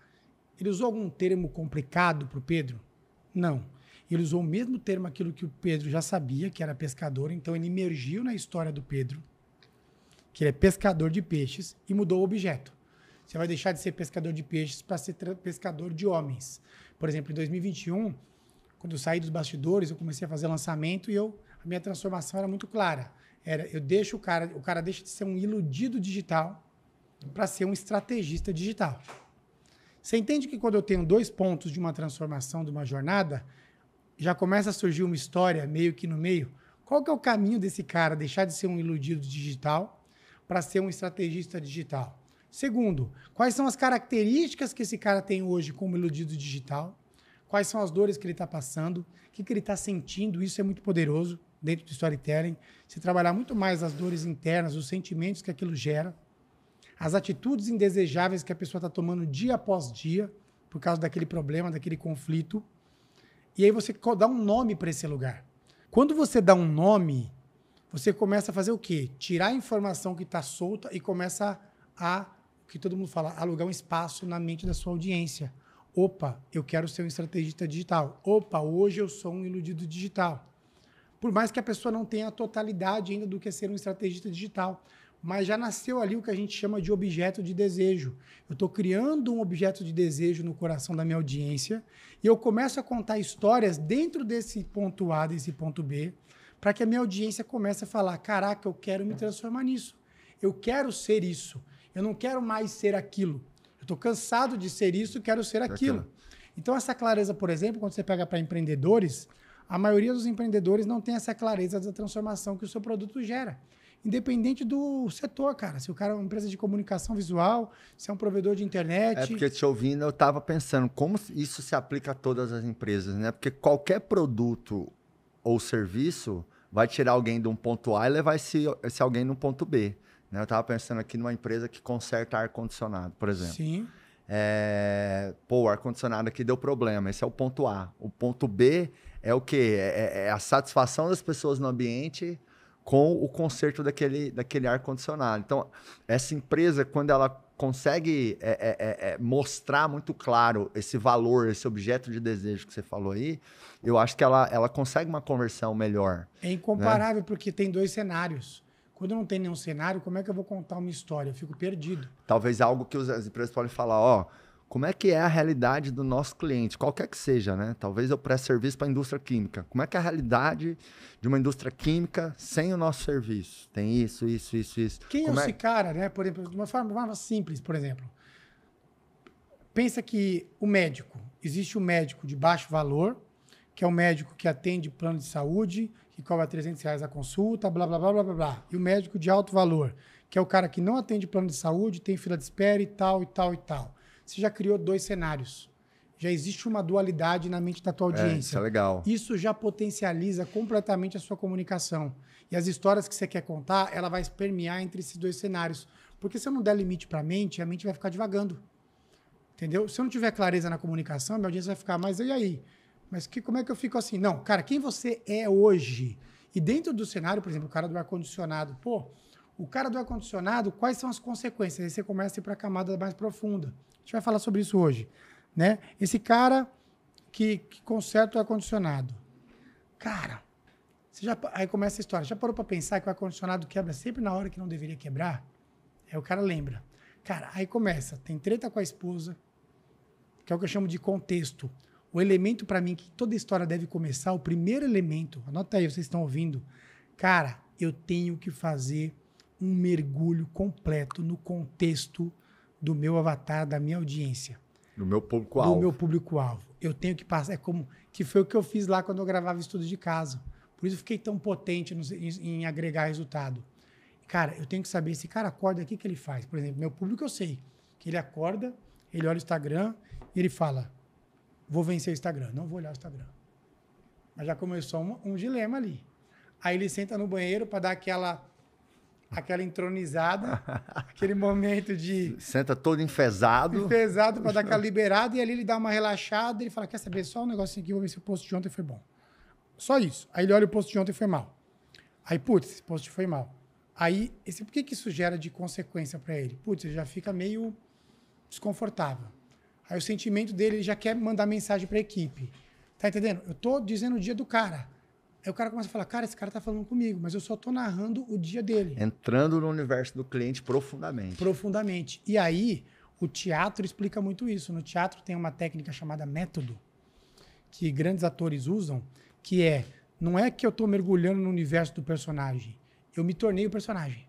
Ele usou algum termo complicado para o Pedro? Não. Ele usou o mesmo termo aquilo que o Pedro já sabia, que era pescador, então ele emergiu na história do Pedro, que ele é pescador de peixes, e mudou o objeto. Você vai deixar de ser pescador de peixes para ser pescador de homens. Por exemplo, em 2021, quando eu saí dos bastidores, eu comecei a fazer lançamento e eu, a minha transformação era muito clara. Era, eu deixo o cara, o cara deixa de ser um iludido digital para ser um estrategista digital. Você entende que quando eu tenho dois pontos de uma transformação, de uma jornada, já começa a surgir uma história meio que no meio. Qual que é o caminho desse cara deixar de ser um iludido digital para ser um estrategista digital? Segundo, quais são as características que esse cara tem hoje como iludido digital? Quais são as dores que ele está passando? O que, que ele está sentindo? Isso é muito poderoso dentro do storytelling. Se trabalhar muito mais as dores internas, os sentimentos que aquilo gera, as atitudes indesejáveis que a pessoa está tomando dia após dia por causa daquele problema, daquele conflito. E aí você dá um nome para esse lugar. Quando você dá um nome, você começa a fazer o quê? Tirar a informação que está solta e começa a, o que todo mundo fala, alugar um espaço na mente da sua audiência. Opa, eu quero ser um estrategista digital. Opa, hoje eu sou um iludido digital. Por mais que a pessoa não tenha a totalidade ainda do que é ser um estrategista digital mas já nasceu ali o que a gente chama de objeto de desejo. Eu estou criando um objeto de desejo no coração da minha audiência e eu começo a contar histórias dentro desse ponto A, desse ponto B, para que a minha audiência comece a falar: caraca, eu quero me transformar nisso. Eu quero ser isso. Eu não quero mais ser aquilo. Eu estou cansado de ser isso, quero ser aquilo. Então, essa clareza, por exemplo, quando você pega para empreendedores, a maioria dos empreendedores não tem essa clareza da transformação que o seu produto gera independente do setor, cara. Se o cara é uma empresa de comunicação visual, se é um provedor de internet. É porque te ouvindo, eu estava pensando como isso se aplica a todas as empresas, né? Porque qualquer produto ou serviço vai tirar alguém de um ponto A e levar esse, esse alguém num ponto B. Né? Eu estava pensando aqui numa empresa que conserta ar-condicionado, por exemplo. Sim. É, pô, o ar-condicionado aqui deu problema. Esse é o ponto A. O ponto B é o quê? É, é, é a satisfação das pessoas no ambiente com o conserto daquele, daquele ar-condicionado. Então, essa empresa, quando ela consegue é, é, é, é, mostrar muito claro esse valor, esse objeto de desejo que você falou aí, eu acho que ela, ela consegue uma conversão melhor. É né? incomparável, né? porque tem dois cenários. Quando não tem nenhum cenário, como é que eu vou contar uma história? Eu fico perdido. Talvez algo que as empresas podem falar, ó. Oh, como é que é a realidade do nosso cliente, qualquer que seja, né? Talvez eu preste serviço para a indústria química. Como é que é a realidade de uma indústria química sem o nosso serviço? Tem isso, isso, isso, isso. Quem é como é esse cara, né? Por exemplo, de uma forma simples, por exemplo. Pensa que o médico, existe o um médico de baixo valor, que é o um médico que atende plano de saúde, que cobra 300 reais a consulta, blá, blá, blá, blá, blá, blá. E o médico de alto valor, que é o cara que não atende plano de saúde, tem fila de espera e tal, e tal, e tal você já criou dois cenários. Já existe uma dualidade na mente da tua audiência. É, isso é legal. Isso já potencializa completamente a sua comunicação. E as histórias que você quer contar, ela vai permear entre esses dois cenários. Porque se eu não der limite para a mente, a mente vai ficar divagando. Entendeu? Se eu não tiver clareza na comunicação, minha audiência vai ficar, mas e aí? Mas que, como é que eu fico assim? Não, cara, quem você é hoje? E dentro do cenário, por exemplo, o cara do ar-condicionado. Pô, o cara do ar-condicionado, quais são as consequências? Aí você começa a ir para a camada mais profunda. A gente vai falar sobre isso hoje. Né? Esse cara que, que conserta o ar-condicionado. Cara, você já, aí começa a história. Já parou para pensar que o ar-condicionado quebra sempre na hora que não deveria quebrar? Aí é, o cara lembra. Cara, aí começa. Tem treta com a esposa, que é o que eu chamo de contexto. O elemento para mim que toda história deve começar, o primeiro elemento, anota aí, vocês estão ouvindo. Cara, eu tenho que fazer um mergulho completo no contexto do meu avatar, da minha audiência. Do meu público-alvo. Do meu público-alvo. Eu tenho que passar, é como que foi o que eu fiz lá quando eu gravava estudo de casa. Por isso eu fiquei tão potente no, em, em, agregar resultado. Cara, eu tenho que saber, esse cara acorda, o que, que ele faz? Por exemplo, meu público eu sei que ele acorda, ele olha o Instagram e ele fala, vou vencer o Instagram, não vou olhar o Instagram. Mas já começou um, um dilema ali. Aí ele senta no banheiro para dar aquela aquela entronizada, [laughs] aquele momento de. Senta todo enfesado. Enfesado para dar [laughs] aquela liberada, e ali ele dá uma relaxada, ele fala: quer saber só um negocinho aqui, vou ver se o posto de ontem foi bom. Só isso. Aí ele olha o posto de ontem foi mal. Aí, putz, esse posto foi mal. Aí, esse, por que, que isso gera de consequência para ele? Putz, ele já fica meio desconfortável. Aí o sentimento dele, ele já quer mandar mensagem para a equipe. Tá entendendo? Eu tô dizendo o dia do cara. Aí o cara começa a falar, cara, esse cara tá falando comigo, mas eu só tô narrando o dia dele. Entrando no universo do cliente profundamente. Profundamente. E aí, o teatro explica muito isso. No teatro tem uma técnica chamada método, que grandes atores usam, que é, não é que eu tô mergulhando no universo do personagem, eu me tornei o personagem.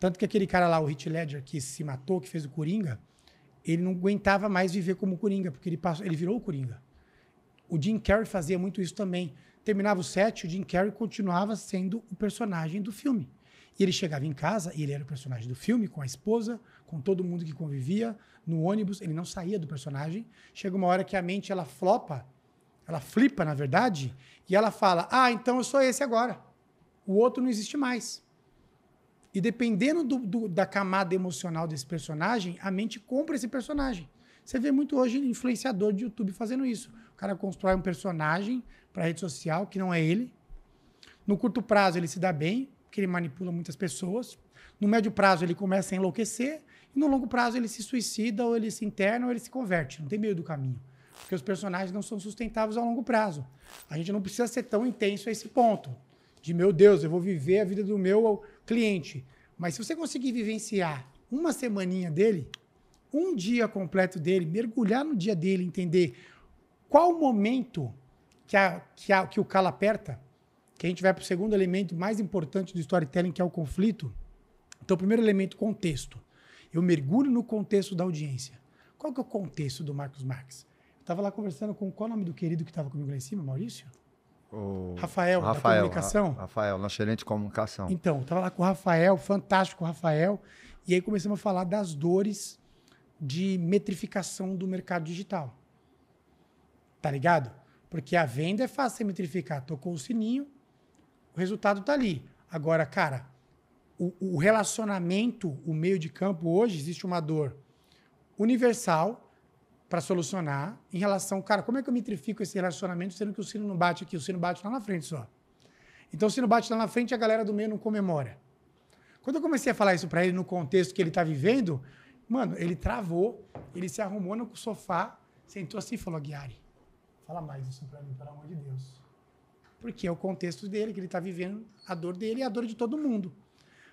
Tanto que aquele cara lá, o Heath Ledger, que se matou, que fez o Coringa, ele não aguentava mais viver como Coringa, porque ele, passou, ele virou o Coringa. O Jim Carrey fazia muito isso também. Terminava o set, o Jim Carrey continuava sendo o personagem do filme. E ele chegava em casa e ele era o personagem do filme, com a esposa, com todo mundo que convivia, no ônibus, ele não saía do personagem. Chega uma hora que a mente ela flopa, ela flipa, na verdade, e ela fala: Ah, então eu sou esse agora. O outro não existe mais. E dependendo do, do, da camada emocional desse personagem, a mente compra esse personagem. Você vê muito hoje influenciador de YouTube fazendo isso. O cara constrói um personagem para rede social que não é ele. No curto prazo ele se dá bem, porque ele manipula muitas pessoas. No médio prazo ele começa a enlouquecer e no longo prazo ele se suicida ou ele se interna ou ele se converte. Não tem meio do caminho, porque os personagens não são sustentáveis a longo prazo. A gente não precisa ser tão intenso a esse ponto de meu Deus, eu vou viver a vida do meu cliente. Mas se você conseguir vivenciar uma semaninha dele, um dia completo dele, mergulhar no dia dele, entender qual o momento que, a, que, a, que o calo aperta, que a gente vai para o segundo elemento mais importante do storytelling, que é o conflito. Então, primeiro elemento, contexto. Eu mergulho no contexto da audiência. Qual que é o contexto do Marcos Marques? Eu estava lá conversando com qual é o nome do querido que estava comigo lá em cima, Maurício? O... Rafael, Rafael, da comunicação. Ra Rafael, nosso gerente de comunicação. Então, estava lá com o Rafael, fantástico Rafael. E aí começamos a falar das dores de metrificação do mercado digital. Tá ligado? Porque a venda é fácil você metrificar. Tocou o sininho, o resultado tá ali. Agora, cara, o, o relacionamento, o meio de campo, hoje existe uma dor universal para solucionar em relação, cara, como é que eu metrifico esse relacionamento sendo que o sino não bate aqui, o sino bate lá na frente só. Então, o sino bate lá na frente a galera do meio não comemora. Quando eu comecei a falar isso para ele no contexto que ele está vivendo, Mano, ele travou, ele se arrumou no sofá, sentou assim e falou: Guiari, fala mais isso pra mim, pelo amor de Deus. Porque é o contexto dele, que ele tá vivendo, a dor dele e a dor de todo mundo.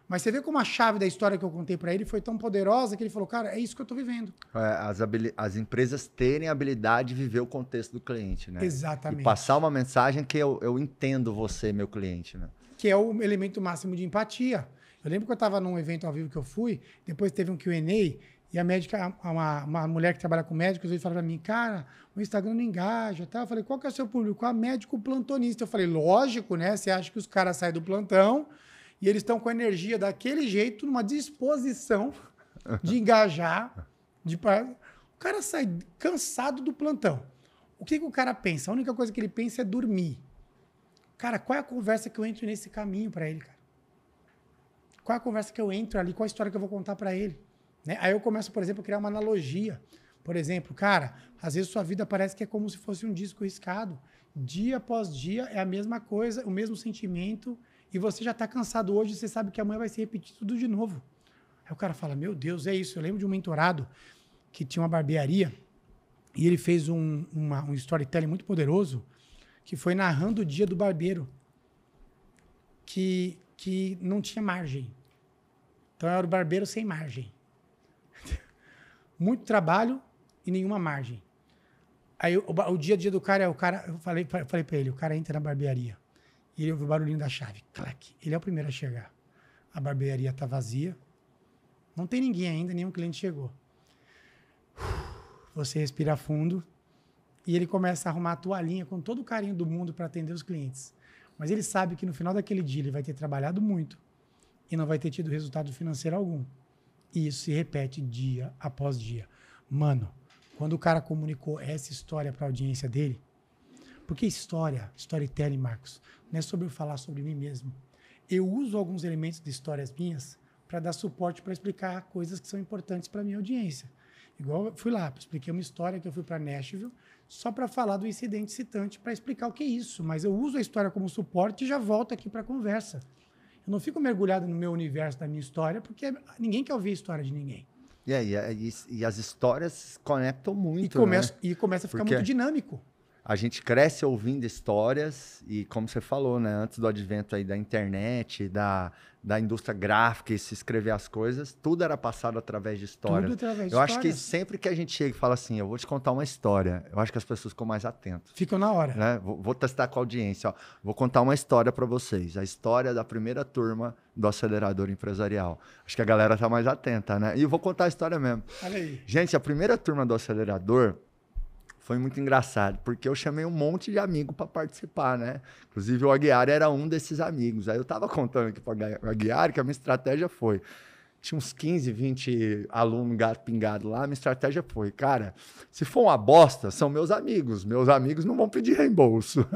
Mas você vê como a chave da história que eu contei para ele foi tão poderosa que ele falou: Cara, é isso que eu tô vivendo. É, as, as, empresas terem a habilidade de viver o contexto do cliente, né? Exatamente. E passar uma mensagem que eu, eu entendo você, meu cliente, né? Que é o elemento máximo de empatia. Eu lembro que eu estava num evento ao vivo que eu fui, depois teve um QA, e a médica, uma, uma mulher que trabalha com médicos, veio falar para mim, cara, o Instagram não engaja, tá? Eu falei, qual que é o seu público? A ah, médico plantonista. Eu falei, lógico, né? Você acha que os caras saem do plantão e eles estão com a energia daquele jeito, numa disposição de engajar, de... O cara sai cansado do plantão. O que, que o cara pensa? A única coisa que ele pensa é dormir. Cara, qual é a conversa que eu entro nesse caminho para ele, cara? qual é a conversa que eu entro ali, qual a história que eu vou contar para ele. Né? Aí eu começo, por exemplo, a criar uma analogia. Por exemplo, cara, às vezes sua vida parece que é como se fosse um disco riscado. Dia após dia é a mesma coisa, o mesmo sentimento, e você já está cansado hoje, você sabe que amanhã vai se repetir tudo de novo. Aí o cara fala: Meu Deus, é isso. Eu lembro de um mentorado que tinha uma barbearia e ele fez um, uma, um storytelling muito poderoso que foi narrando o dia do barbeiro. Que que não tinha margem. Então eu era o barbeiro sem margem. [laughs] Muito trabalho e nenhuma margem. Aí o, o, dia a dia do cara é o cara. Eu falei, falei pra ele: o cara entra na barbearia e ele ouve o barulhinho da chave. Clac. Ele é o primeiro a chegar. A barbearia tá vazia. Não tem ninguém ainda, nenhum cliente chegou. [sighs] Você respira fundo e ele começa a arrumar a toalhinha com todo o carinho do mundo para atender os clientes. Mas ele sabe que no final daquele dia ele vai ter trabalhado muito e não vai ter tido resultado financeiro algum. E isso se repete dia após dia. Mano, quando o cara comunicou essa história para a audiência dele, porque história, storytelling, Marcos, não é sobre eu falar sobre mim mesmo. Eu uso alguns elementos de histórias minhas para dar suporte para explicar coisas que são importantes para minha audiência. Igual fui lá, expliquei uma história que eu fui para Nashville só para falar do incidente citante, para explicar o que é isso. Mas eu uso a história como suporte e já volto aqui para a conversa. Eu não fico mergulhado no meu universo, da minha história, porque ninguém quer ouvir a história de ninguém. e, e, e as histórias conectam muito. E começa, né? e começa a ficar porque... muito dinâmico a gente cresce ouvindo histórias e, como você falou, né, antes do advento aí da internet, da, da indústria gráfica e se escrever as coisas, tudo era passado através de história. Tudo através de eu acho que sempre que a gente chega e fala assim, eu vou te contar uma história, eu acho que as pessoas ficam mais atentas. Ficam na hora. Né? Vou, vou testar com a audiência. Ó. Vou contar uma história para vocês, a história da primeira turma do acelerador empresarial. Acho que a galera tá mais atenta, né? E vou contar a história mesmo. Olha aí. Gente, a primeira turma do acelerador foi muito engraçado, porque eu chamei um monte de amigo para participar, né? Inclusive o Aguiar era um desses amigos. Aí eu tava contando aqui para o Aguiar que a minha estratégia foi. Tinha uns 15, 20 alunos pingados pingado lá. A minha estratégia foi, cara, se for uma bosta, são meus amigos. Meus amigos não vão pedir reembolso. [laughs]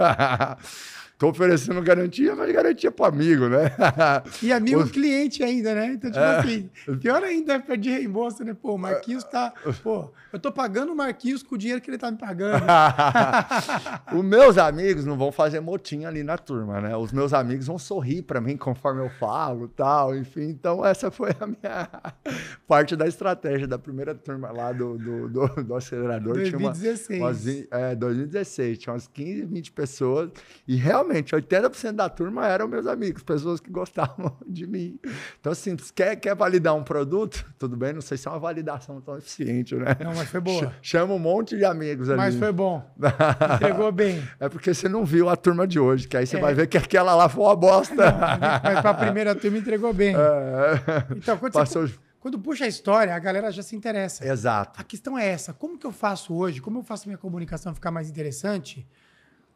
Estou oferecendo garantia, mas garantia para amigo, né? [laughs] E amigo Os... cliente ainda, né? Então, tipo é. assim, pior ainda é pedir reembolso, né? Pô, o Marquinhos tá. Pô, eu tô pagando o Marquinhos com o dinheiro que ele tá me pagando. [laughs] Os meus amigos não vão fazer motinha ali na turma, né? Os meus amigos vão sorrir para mim conforme eu falo tal, enfim. Então, essa foi a minha [laughs] parte da estratégia da primeira turma lá do, do, do, do acelerador. 2016. Tinha uma, é, 2016. Tinha umas 15, 20 pessoas. E realmente realmente, 80% da turma eram meus amigos, pessoas que gostavam [laughs] de mim. Então, assim, quer, quer validar um produto? Tudo bem, não sei se é uma validação tão eficiente, né? Não, mas foi boa. Chama um monte de amigos ali. Mas foi bom. Entregou [laughs] bem. É porque você não viu a turma de hoje, que aí você é. vai ver que aquela lá foi uma bosta. Não, mas para a primeira turma entregou bem. É. Então, quando Passou... você... Quando puxa a história, a galera já se interessa. Exato. A questão é essa: como que eu faço hoje? Como eu faço minha comunicação ficar mais interessante?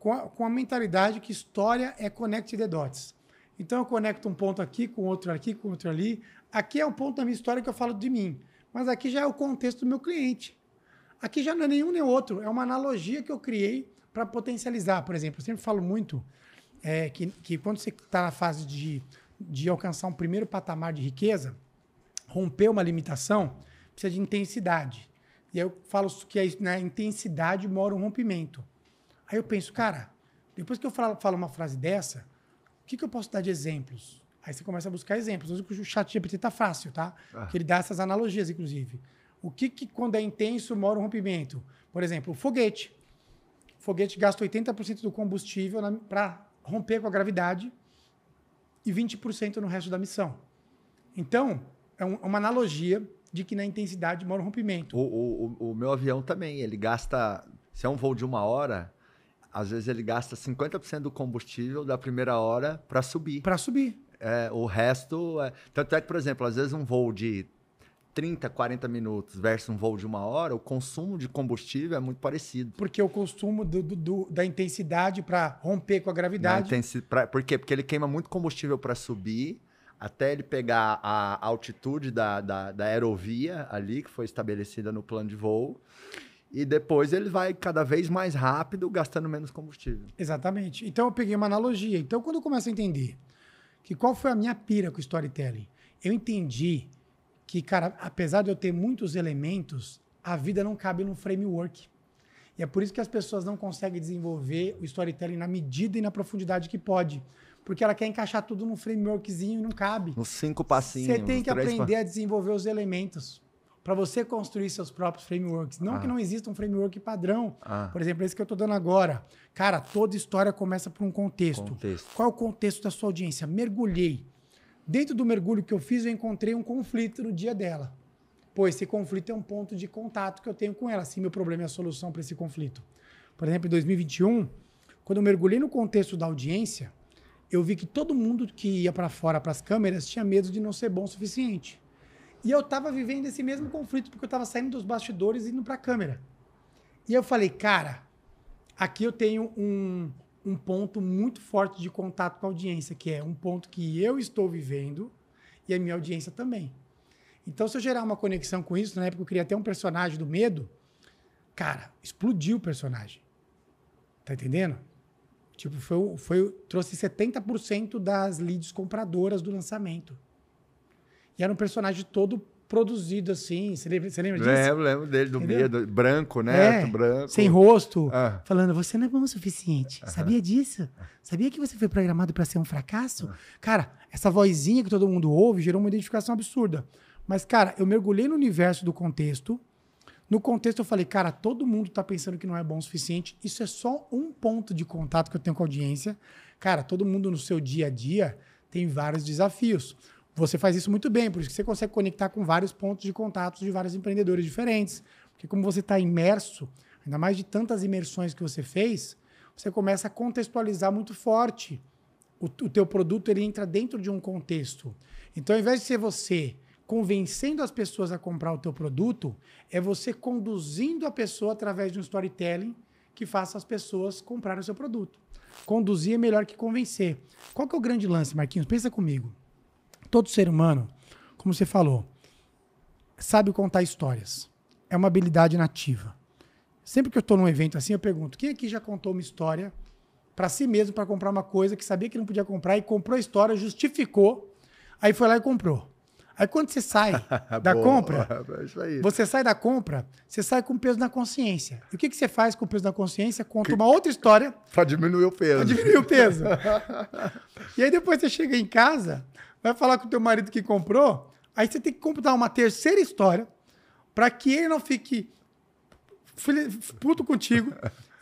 com a, com a mentalidade que história é connect the dots. Então eu conecto um ponto aqui com outro aqui, com outro ali. Aqui é o ponto da minha história que eu falo de mim, mas aqui já é o contexto do meu cliente. Aqui já não é nenhum nem outro, é uma analogia que eu criei para potencializar. Por exemplo, eu sempre falo muito é, que, que quando você está na fase de, de alcançar um primeiro patamar de riqueza, romper uma limitação, precisa de intensidade. E eu falo que a é né? intensidade mora um rompimento. Aí eu penso, cara, depois que eu falo, falo uma frase dessa, o que, que eu posso dar de exemplos? Aí você começa a buscar exemplos. O chat GPT tá fácil, tá? Ah. Que ele dá essas analogias, inclusive. O que, que quando é intenso, mora um rompimento? Por exemplo, o foguete. O foguete gasta 80% do combustível para romper com a gravidade e 20% no resto da missão. Então, é um, é uma analogia de que na intensidade mora um rompimento. O, o, o meu avião também, ele gasta. Se é um voo de uma hora, às vezes ele gasta 50% do combustível da primeira hora para subir. Para subir. É, o resto. É... Tanto é que, por exemplo, às vezes um voo de 30, 40 minutos versus um voo de uma hora, o consumo de combustível é muito parecido. Porque o consumo do, do, do, da intensidade para romper com a gravidade. Intensi... Pra... Por quê? Porque ele queima muito combustível para subir até ele pegar a altitude da, da, da aerovia ali, que foi estabelecida no plano de voo e depois ele vai cada vez mais rápido, gastando menos combustível. Exatamente. Então eu peguei uma analogia. Então quando eu começo a entender que qual foi a minha pira com o storytelling, eu entendi que, cara, apesar de eu ter muitos elementos, a vida não cabe no framework. E é por isso que as pessoas não conseguem desenvolver o storytelling na medida e na profundidade que pode. Porque ela quer encaixar tudo num frameworkzinho e não cabe. Nos cinco passinhos. Você tem que aprender pa... a desenvolver os elementos para você construir seus próprios frameworks. Não ah. que não exista um framework padrão. Ah. Por exemplo, esse que eu estou dando agora. Cara, toda história começa por um contexto. contexto. Qual é o contexto da sua audiência? Mergulhei. Dentro do mergulho que eu fiz, eu encontrei um conflito no dia dela. Pô, esse conflito é um ponto de contato que eu tenho com ela. Se meu problema é a solução para esse conflito. Por exemplo, em 2021, quando eu mergulhei no contexto da audiência, eu vi que todo mundo que ia para fora para as câmeras tinha medo de não ser bom o suficiente. E eu tava vivendo esse mesmo conflito, porque eu tava saindo dos bastidores e indo pra câmera. E eu falei, cara, aqui eu tenho um, um ponto muito forte de contato com a audiência, que é um ponto que eu estou vivendo e a minha audiência também. Então, se eu gerar uma conexão com isso, na época eu queria até um personagem do medo, cara, explodiu o personagem. Tá entendendo? Tipo, foi, foi, trouxe 70% das leads compradoras do lançamento era um personagem todo produzido assim. Você lembra, você lembra disso? Lembro, lembro dele, do Entendeu? medo, branco, né? É, branco. Sem rosto, ah. falando: você não é bom o suficiente. Sabia disso? Sabia que você foi programado para ser um fracasso? Cara, essa vozinha que todo mundo ouve gerou uma identificação absurda. Mas, cara, eu mergulhei no universo do contexto. No contexto, eu falei, cara, todo mundo tá pensando que não é bom o suficiente. Isso é só um ponto de contato que eu tenho com a audiência. Cara, todo mundo no seu dia a dia tem vários desafios. Você faz isso muito bem, por isso que você consegue conectar com vários pontos de contato de vários empreendedores diferentes. Porque como você está imerso, ainda mais de tantas imersões que você fez, você começa a contextualizar muito forte. O, o teu produto ele entra dentro de um contexto. Então, ao invés de ser você convencendo as pessoas a comprar o teu produto, é você conduzindo a pessoa através de um storytelling que faça as pessoas comprarem o seu produto. Conduzir é melhor que convencer. Qual que é o grande lance, Marquinhos? Pensa comigo. Todo ser humano, como você falou, sabe contar histórias. É uma habilidade nativa. Sempre que eu estou num evento assim, eu pergunto: quem aqui já contou uma história para si mesmo para comprar uma coisa que sabia que não podia comprar e comprou a história, justificou, aí foi lá e comprou. Aí quando você sai [laughs] da compra, [laughs] você sai da compra, você sai com peso na consciência. E o que, que você faz com o peso na consciência? Conta que... uma outra história. Para diminuir o peso. Para diminuir o peso. [laughs] e aí depois você chega em casa, vai falar com o teu marido que comprou, aí você tem que contar uma terceira história para que ele não fique puto contigo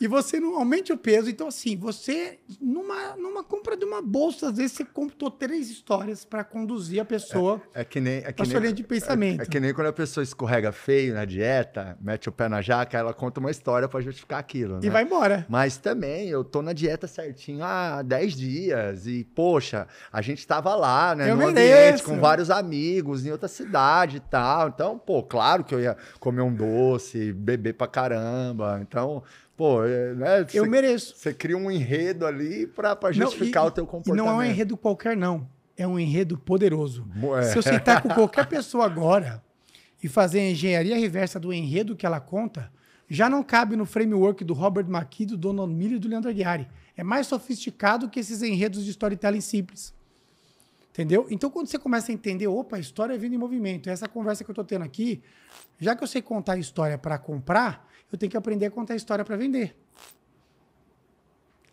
e você não aumente o peso. Então, assim, você, numa, numa compra de uma bolsa, às vezes você contou três histórias para conduzir a pessoa é, é que nem, é que sua linha de é, pensamento. É, é, que nem quando a pessoa escorrega feio na dieta, mete o pé na jaca, ela conta uma história para justificar aquilo. Né? E vai embora. Mas também, eu tô na dieta certinho há dez dias. E, poxa, a gente tava lá, né? Eu no mereço. com vários amigos, em outra cidade e tal. Então, pô, claro que eu ia comer um doce, beber pra caramba. Então, Pô, é, né? Cê, eu mereço. Você cria um enredo ali para justificar não, e, o teu comportamento. não é um enredo qualquer, não. É um enredo poderoso. É. Se eu sentar com qualquer pessoa agora e fazer a engenharia reversa do enredo que ela conta, já não cabe no framework do Robert McKee, do Donald Miller e do Leandro Aguiari. É mais sofisticado que esses enredos de storytelling simples. Entendeu? Então, quando você começa a entender, opa, a história é vindo em movimento. Essa conversa que eu estou tendo aqui, já que eu sei contar a história para comprar, eu tenho que aprender a contar história para vender.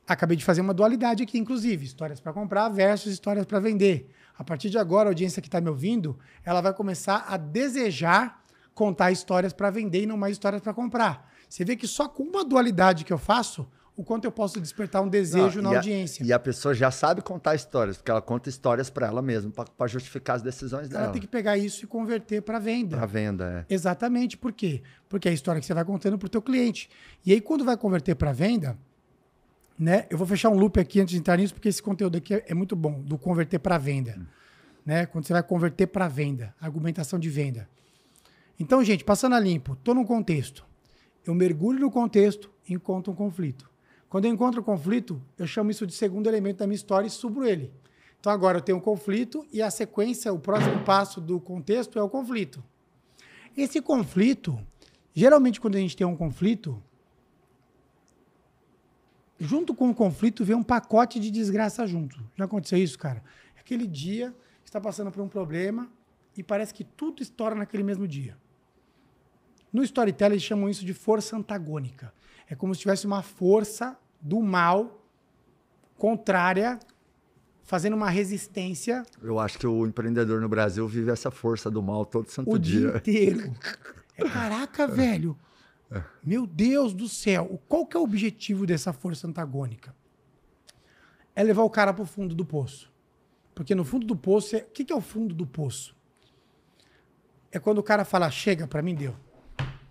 Acabei de fazer uma dualidade aqui, inclusive, histórias para comprar versus histórias para vender. A partir de agora, a audiência que está me ouvindo, ela vai começar a desejar contar histórias para vender e não mais histórias para comprar. Você vê que só com uma dualidade que eu faço, o quanto eu posso despertar um desejo Não, na e audiência. A, e a pessoa já sabe contar histórias, porque ela conta histórias para ela mesma, para justificar as decisões ela dela. Ela tem que pegar isso e converter para venda. Para venda, é. Exatamente, por quê? Porque é a história que você vai contando para o teu cliente. E aí quando vai converter para venda, né? Eu vou fechar um loop aqui antes de entrar nisso, porque esse conteúdo aqui é, é muito bom, do converter para venda, hum. né? Quando você vai converter para venda, argumentação de venda. Então, gente, passando a limpo, tô num contexto. Eu mergulho no contexto, encontro um conflito quando eu encontro conflito, eu chamo isso de segundo elemento da minha história e subro ele. Então agora eu tenho um conflito e a sequência, o próximo passo do contexto é o conflito. Esse conflito, geralmente quando a gente tem um conflito, junto com o conflito vem um pacote de desgraça junto. Já aconteceu isso, cara? Aquele dia está passando por um problema e parece que tudo estoura naquele mesmo dia. No storytelling eles chamam isso de força antagônica. É como se tivesse uma força do mal, contrária, fazendo uma resistência. Eu acho que o empreendedor no Brasil vive essa força do mal todo santo o dia. dia inteiro. É, caraca, [laughs] é. velho. É. Meu Deus do céu. Qual que é o objetivo dessa força antagônica? É levar o cara para o fundo do poço. Porque no fundo do poço, é... o que, que é o fundo do poço? É quando o cara fala, chega, para mim deu.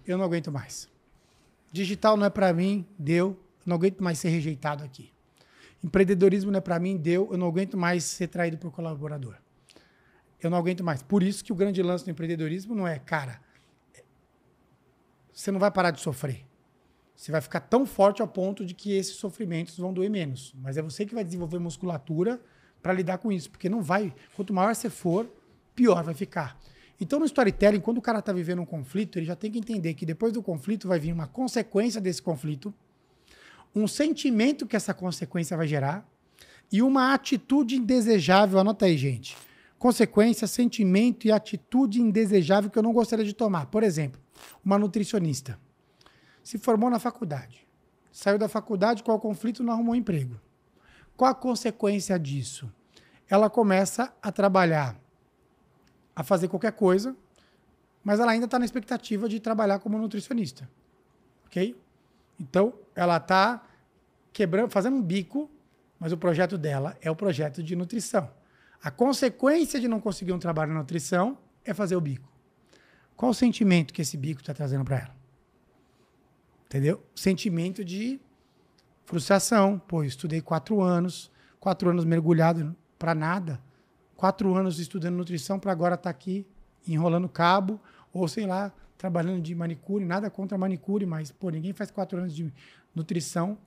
Eu não aguento mais. Digital não é para mim, deu não aguento mais ser rejeitado aqui. Empreendedorismo não é para mim, deu, eu não aguento mais ser traído por colaborador. Eu não aguento mais. Por isso que o grande lance do empreendedorismo não é, cara, você não vai parar de sofrer. Você vai ficar tão forte ao ponto de que esses sofrimentos vão doer menos. Mas é você que vai desenvolver musculatura para lidar com isso, porque não vai. Quanto maior você for, pior vai ficar. Então, no storytelling, quando o cara está vivendo um conflito, ele já tem que entender que depois do conflito vai vir uma consequência desse conflito um sentimento que essa consequência vai gerar e uma atitude indesejável. Anota aí, gente. Consequência, sentimento e atitude indesejável que eu não gostaria de tomar. Por exemplo, uma nutricionista se formou na faculdade, saiu da faculdade, qual conflito, não arrumou emprego. Qual a consequência disso? Ela começa a trabalhar, a fazer qualquer coisa, mas ela ainda está na expectativa de trabalhar como nutricionista. Ok? Então, ela está quebrando, fazendo um bico, mas o projeto dela é o projeto de nutrição. A consequência de não conseguir um trabalho na nutrição é fazer o bico. Qual o sentimento que esse bico está trazendo para ela? Entendeu? Sentimento de frustração. Pô, eu estudei quatro anos, quatro anos mergulhado para nada, quatro anos estudando nutrição para agora estar tá aqui enrolando cabo ou sei lá trabalhando de manicure, nada contra manicure, mas, pô, ninguém faz quatro anos de nutrição.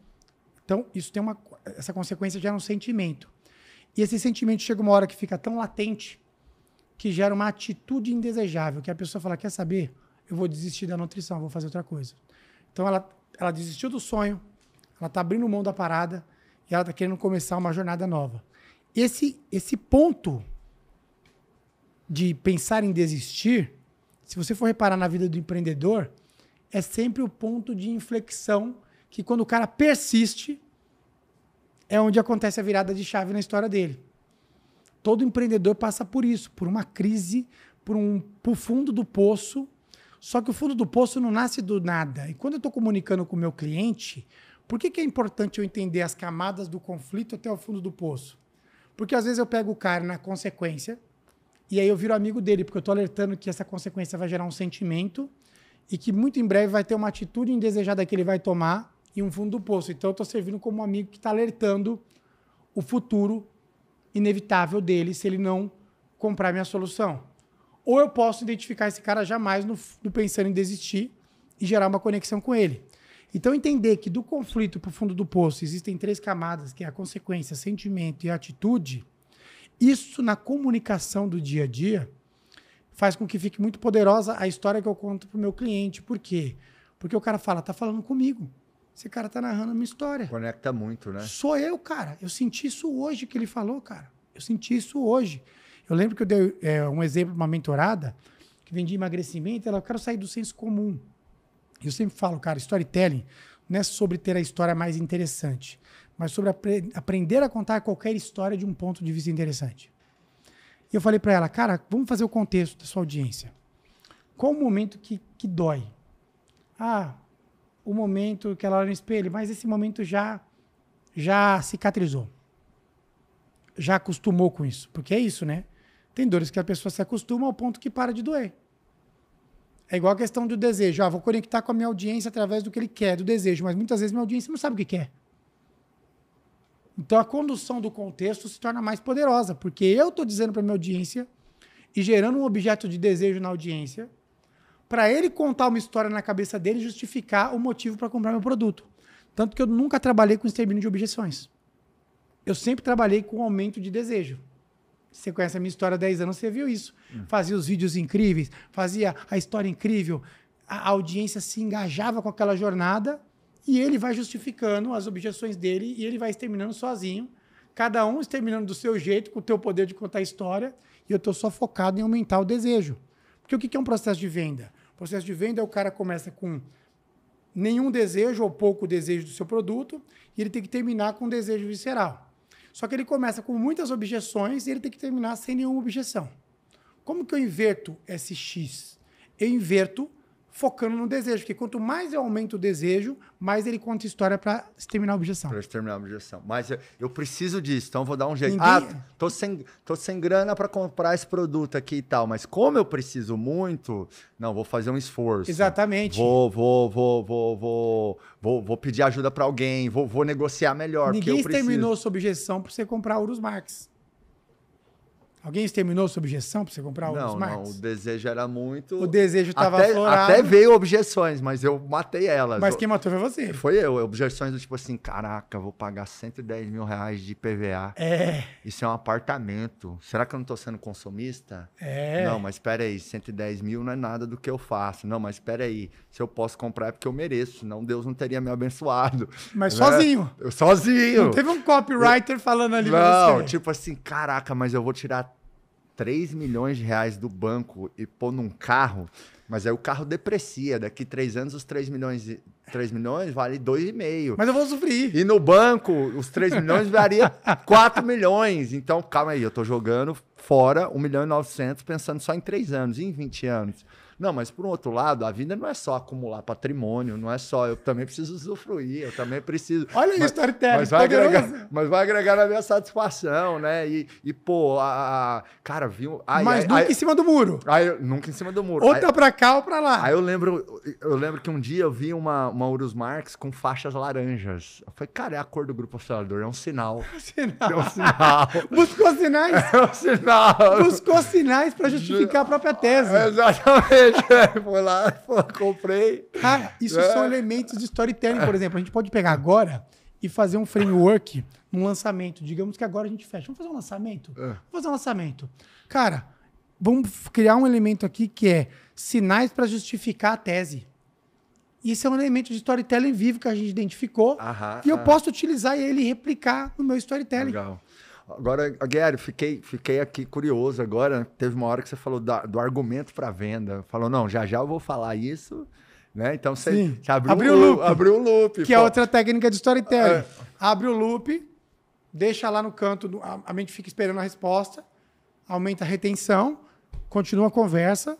Então, isso tem uma. Essa consequência gera um sentimento. E esse sentimento chega uma hora que fica tão latente que gera uma atitude indesejável, que a pessoa fala: quer saber? Eu vou desistir da nutrição, vou fazer outra coisa. Então, ela, ela desistiu do sonho, ela está abrindo mão da parada e ela está querendo começar uma jornada nova. Esse, esse ponto de pensar em desistir se você for reparar na vida do empreendedor, é sempre o ponto de inflexão que quando o cara persiste, é onde acontece a virada de chave na história dele. Todo empreendedor passa por isso, por uma crise, por um por fundo do poço. Só que o fundo do poço não nasce do nada. E quando eu estou comunicando com o meu cliente, por que, que é importante eu entender as camadas do conflito até o fundo do poço? Porque às vezes eu pego o cara na consequência, e aí eu viro amigo dele, porque eu estou alertando que essa consequência vai gerar um sentimento e que muito em breve vai ter uma atitude indesejada que ele vai tomar e um fundo do poço. Então eu estou servindo como um amigo que está alertando o futuro inevitável dele se ele não comprar minha solução. Ou eu posso identificar esse cara jamais no, no pensando em desistir e gerar uma conexão com ele. Então entender que do conflito para o fundo do poço existem três camadas, que é a consequência, sentimento e atitude isso na comunicação do dia a dia faz com que fique muito poderosa a história que eu conto pro meu cliente. Por quê? Porque o cara fala, tá falando comigo. Esse cara tá narrando a minha história. Conecta muito, né? Sou eu, cara. Eu senti isso hoje que ele falou, cara. Eu senti isso hoje. Eu lembro que eu dei é, um exemplo uma mentorada que vendia emagrecimento. Ela, eu quero sair do senso comum. Eu sempre falo, cara, storytelling não é sobre ter a história mais interessante mas sobre apre aprender a contar qualquer história de um ponto de vista interessante. E eu falei para ela, cara, vamos fazer o contexto da sua audiência. Qual o momento que, que dói? Ah, o momento que ela olha no espelho, mas esse momento já já cicatrizou. Já acostumou com isso, porque é isso, né? Tem dores que a pessoa se acostuma ao ponto que para de doer. É igual a questão do desejo. Ah, vou conectar com a minha audiência através do que ele quer, do desejo. Mas muitas vezes minha audiência não sabe o que quer. Então a condução do contexto se torna mais poderosa, porque eu estou dizendo para minha audiência e gerando um objeto de desejo na audiência, para ele contar uma história na cabeça dele e justificar o motivo para comprar meu produto. Tanto que eu nunca trabalhei com extermínio de objeções. Eu sempre trabalhei com aumento de desejo. Você conhece a minha história há 10 anos, você viu isso. Hum. Fazia os vídeos incríveis, fazia a história incrível, a audiência se engajava com aquela jornada e ele vai justificando as objeções dele e ele vai exterminando sozinho, cada um exterminando do seu jeito, com o teu poder de contar a história, e eu estou só focado em aumentar o desejo. Porque o que é um processo de venda? O processo de venda é o cara começa com nenhum desejo ou pouco desejo do seu produto, e ele tem que terminar com um desejo visceral. Só que ele começa com muitas objeções e ele tem que terminar sem nenhuma objeção. Como que eu inverto esse X? Eu inverto focando no desejo, porque quanto mais eu aumento o desejo, mais ele conta história para exterminar a objeção. Para exterminar a objeção. Mas eu, eu, preciso disso, então vou dar um jeito. Ninguém... Ah, tô sem, tô sem grana para comprar esse produto aqui e tal, mas como eu preciso muito, não, vou fazer um esforço. Exatamente. Vou, vou, vou, vou, vou, vou, vou pedir ajuda para alguém, vou, vou negociar melhor. Ninguém exterminou preciso. sua objeção para você comprar Urus Max. Alguém exterminou sua objeção para você comprar não, os Não, o desejo era muito. O desejo estava aflorado. Até veio objeções, mas eu matei elas. Mas quem matou foi você. Foi eu. Objeções do tipo assim: caraca, vou pagar 110 mil reais de PVA. É. Isso é um apartamento. Será que eu não estou sendo consumista? É. Não, mas espera aí, 110 mil não é nada do que eu faço. Não, mas espera aí, se eu posso comprar é porque eu mereço, senão Deus não teria me abençoado. Mas né? sozinho. Eu sozinho. Não teve um copywriter eu... falando ali. Não, tipo assim, caraca, mas eu vou tirar 3 milhões de reais do banco e pôr num carro, mas aí o carro deprecia. Daqui três anos, os 3 milhões, 3 milhões vale 2,5. Mas eu vou sofrer. E no banco, os 3 milhões varia 4 milhões. Então, calma aí, eu tô jogando fora 1 milhão e 900 pensando só em 3 anos, em 20 anos. Não, mas por um outro lado, a vida não é só acumular patrimônio, não é só. Eu também preciso usufruir, eu também preciso. Olha mas, isso, storytelling, mas vai, agregar, mas vai agregar na minha satisfação, né? E, e pô, a, a cara, viu. Ai, mas ai, nunca ai, em cima do muro. Ai, nunca em cima do muro. Ou tá pra cá ou pra lá. Aí eu lembro, eu lembro que um dia eu vi uma, uma Urus Marx com faixas laranjas. Eu falei, cara, é a cor do grupo Acelerador, é um sinal. [laughs] É sinal. É um sinal. [laughs] Buscou sinais. [laughs] É um sinal. Buscou sinais pra justificar a própria tese. É exatamente cerveja. [laughs] foi lá, foi, comprei. Cara, isso é. são elementos de storytelling, por exemplo. A gente pode pegar agora e fazer um framework num lançamento. Digamos que agora a gente fecha. Vamos fazer um lançamento? É. Vamos fazer um lançamento. Cara, vamos criar um elemento aqui que é sinais para justificar a tese. Isso é um elemento de storytelling vivo que a gente identificou. e eu posso utilizar ele e replicar no meu storytelling. Legal. Agora, Guilherme, fiquei, fiquei aqui curioso agora. Teve uma hora que você falou da, do argumento para venda. Falou, não, já já eu vou falar isso. Né? Então você, Sim. você abriu, abriu um loop. Abriu um loop. Que é pô. é outra técnica de storytelling. É. Abre o loop, deixa lá no canto, do, a, a mente fica esperando a resposta, aumenta a retenção, continua a conversa.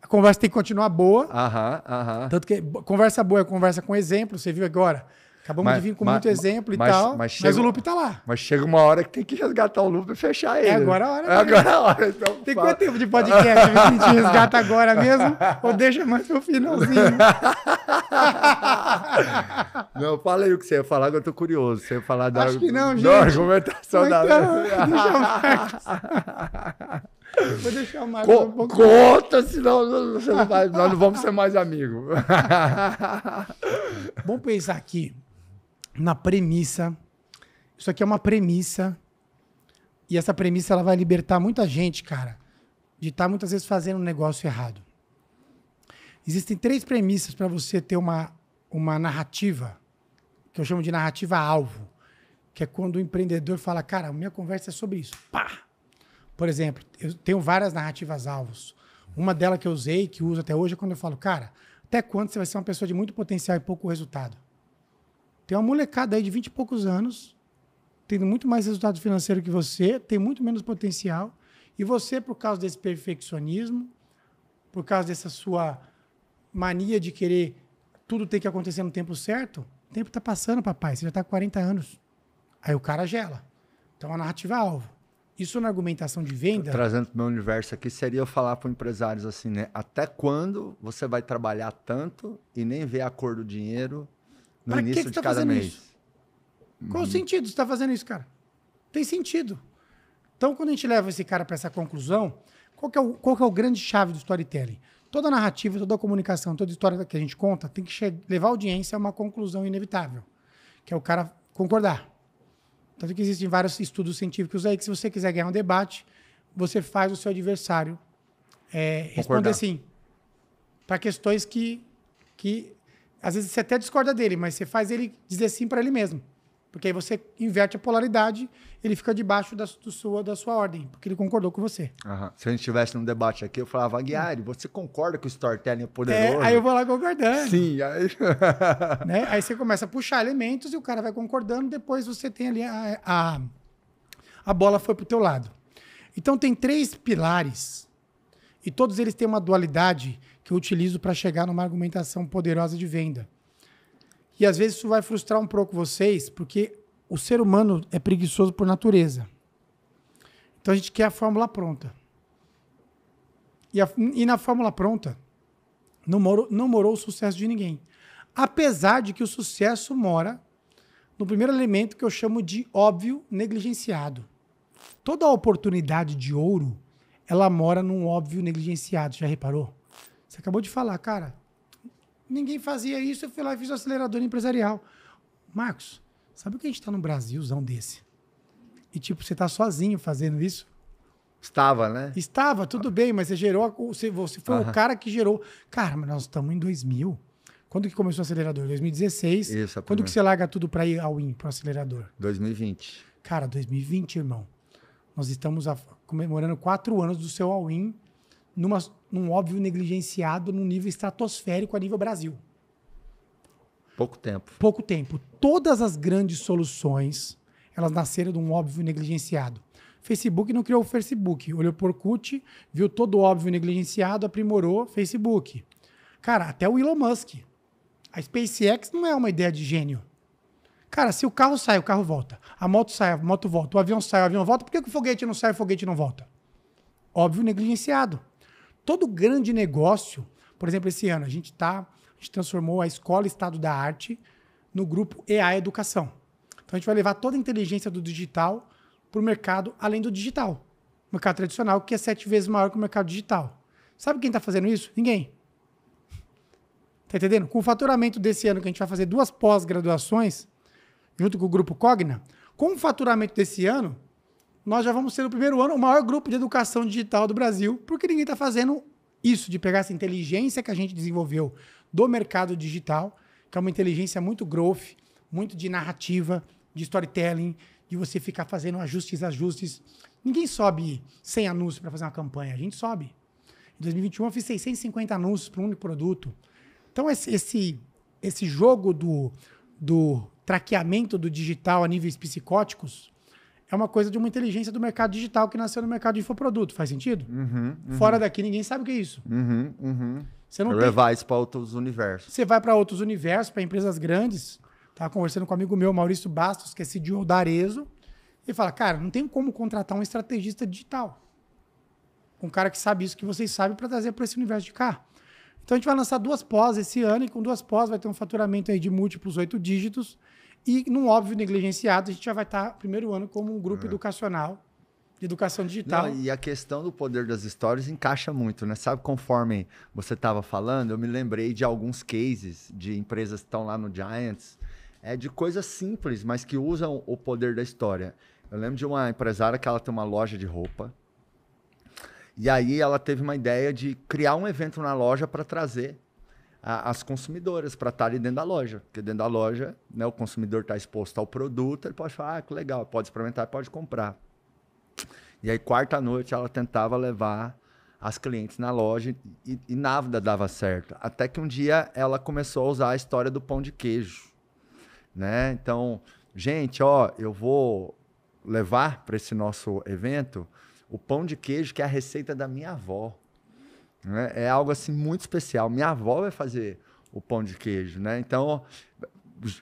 A conversa tem que continuar boa. Aham, aham. Tanto que conversa boa é conversa com exemplo. Você viu agora? Acabamos mas, de vir com mas, muito exemplo mas, e tal, mas, chega, o loop tá lá. Mas chega uma hora que tem que resgatar o loop e fechar é ele. É agora a hora. É agora a hora. Então, tem fala. quanto tempo de podcast? A gente [laughs] resgata agora mesmo ou deixa mais pro finalzinho? [laughs] não, fala aí o que você ia falar, que eu tô curioso. Você ia falar da, Acho que não, gente. Da argumentação então, da... [laughs] Deixa mais. Vou deixar o Marcos Co um pouco. Conta, senão você não vai, nós não vamos ser mais amigos. Vamos pensar aqui na premissa. Isso aqui é uma premissa. E essa premissa ela vai libertar muita gente, cara, de estar tá, muitas vezes fazendo um negócio errado. Existem três premissas para você ter uma, uma narrativa, que eu chamo de narrativa alvo, que é quando o empreendedor fala, cara, minha conversa é sobre isso. Pá! Por exemplo, eu tenho várias narrativas alvos. Uma delas que eu usei, que uso até hoje, é quando eu falo, cara, até quando você vai ser uma pessoa de muito potencial e pouco resultado? Tem uma molecada aí de 20 e poucos anos, tendo muito mais resultado financeiro que você, tem muito menos potencial. E você, por causa desse perfeccionismo, por causa dessa sua mania de querer tudo ter que acontecer no tempo certo, o tempo está passando, papai. Você já está com 40 anos. Aí o cara gela. Então a narrativa é alvo. Isso na argumentação de venda. Tô trazendo para o meu universo aqui, seria eu falar para empresários assim, né? Até quando você vai trabalhar tanto e nem ver a cor do dinheiro no pra início que que de tá cada mês. Isso? Qual o uhum. sentido de você tá fazendo isso, cara? Tem sentido. Então, quando a gente leva esse cara para essa conclusão, qual que, é o, qual que é o grande chave do storytelling? Toda narrativa, toda comunicação, toda história que a gente conta tem que levar a audiência a uma conclusão inevitável, que é o cara concordar. Tanto que existem vários estudos científicos aí que se você quiser ganhar um debate, você faz o seu adversário é, responder sim para questões que, que às vezes você até discorda dele, mas você faz ele dizer sim para ele mesmo. Porque aí você inverte a polaridade, ele fica debaixo da, do sua, da sua ordem, porque ele concordou com você. Uhum. Se a gente estivesse num debate aqui, eu falava, Guiari, você concorda que o storytelling é poderoso? É, aí eu vou lá concordando. Sim. Aí... [laughs] né? aí você começa a puxar elementos e o cara vai concordando, depois você tem ali a, a, a bola foi pro teu lado. Então tem três pilares e todos eles têm uma dualidade que eu utilizo para chegar numa argumentação poderosa de venda. E às vezes isso vai frustrar um pouco vocês, porque o ser humano é preguiçoso por natureza. Então a gente quer a fórmula pronta. E, a, e na fórmula pronta, não morou, não morou o sucesso de ninguém. Apesar de que o sucesso mora no primeiro elemento que eu chamo de óbvio negligenciado. Toda oportunidade de ouro, ela mora num óbvio negligenciado. Já reparou? Você acabou de falar, cara, ninguém fazia isso, eu fui lá e fiz o acelerador empresarial. Marcos, sabe o que a gente está no Brasilzão desse? E tipo, você está sozinho fazendo isso? Estava, né? Estava, tudo bem, mas você gerou, você, você foi uhum. o cara que gerou. Cara, mas nós estamos em 2000. Quando que começou o acelerador? 2016. Isso, é Quando que você larga tudo para ir ao IN, para acelerador? 2020. Cara, 2020, irmão. Nós estamos a, comemorando quatro anos do seu all-in numa, num óbvio negligenciado num nível estratosférico a nível Brasil. Pouco tempo. Pouco tempo. Todas as grandes soluções, elas nasceram de um óbvio negligenciado. Facebook não criou o Facebook. Olhou por CUT, viu todo o óbvio negligenciado, aprimorou Facebook. Cara, até o Elon Musk. A SpaceX não é uma ideia de gênio. Cara, se o carro sai, o carro volta. A moto sai, a moto volta. O avião sai, o avião volta. Por que o foguete não sai, o foguete não volta? Óbvio negligenciado. Todo grande negócio, por exemplo, esse ano, a gente, tá, a gente transformou a Escola Estado da Arte no grupo EA Educação. Então a gente vai levar toda a inteligência do digital para o mercado além do digital. O mercado tradicional, que é sete vezes maior que o mercado digital. Sabe quem está fazendo isso? Ninguém. Tá entendendo? Com o faturamento desse ano, que a gente vai fazer duas pós-graduações, junto com o grupo Cogna, com o faturamento desse ano, nós já vamos ser no primeiro ano o maior grupo de educação digital do Brasil, porque ninguém está fazendo isso, de pegar essa inteligência que a gente desenvolveu do mercado digital, que é uma inteligência muito growth, muito de narrativa, de storytelling, de você ficar fazendo ajustes, ajustes. Ninguém sobe sem anúncios para fazer uma campanha, a gente sobe. Em 2021 eu fiz 650 anúncios para um único produto. Então esse, esse, esse jogo do, do traqueamento do digital a níveis psicóticos é uma coisa de uma inteligência do mercado digital que nasceu no mercado de infoproduto. Faz sentido? Uhum, uhum. Fora daqui, ninguém sabe o que é isso. Uhum, uhum. você não levar tem... isso para outros universos. Você vai para outros universos, para empresas grandes. Estava conversando com um amigo meu, Maurício Bastos, que é CEO da Arezo. Ele fala, cara, não tem como contratar um estrategista digital. Um cara que sabe isso que vocês sabem para trazer para esse universo de cá. Então a gente vai lançar duas pós esse ano e com duas pós vai ter um faturamento aí de múltiplos oito dígitos e, num óbvio negligenciado, a gente já vai estar, primeiro ano, como um grupo é. educacional de educação digital. Não, e a questão do poder das histórias encaixa muito, né? Sabe, conforme você estava falando, eu me lembrei de alguns cases de empresas que estão lá no Giants, é de coisas simples, mas que usam o poder da história. Eu lembro de uma empresária que ela tem uma loja de roupa. E aí ela teve uma ideia de criar um evento na loja para trazer a, as consumidoras para estar tá ali dentro da loja. Porque dentro da loja, né, o consumidor está exposto ao produto, ele pode falar, ah, que legal, pode experimentar, pode comprar. E aí, quarta-noite, ela tentava levar as clientes na loja e, e nada dava certo. Até que um dia ela começou a usar a história do pão de queijo. Né? Então, gente, ó, eu vou levar para esse nosso evento o pão de queijo que é a receita da minha avó. Né? É algo assim muito especial. Minha avó vai fazer o pão de queijo, né? Então,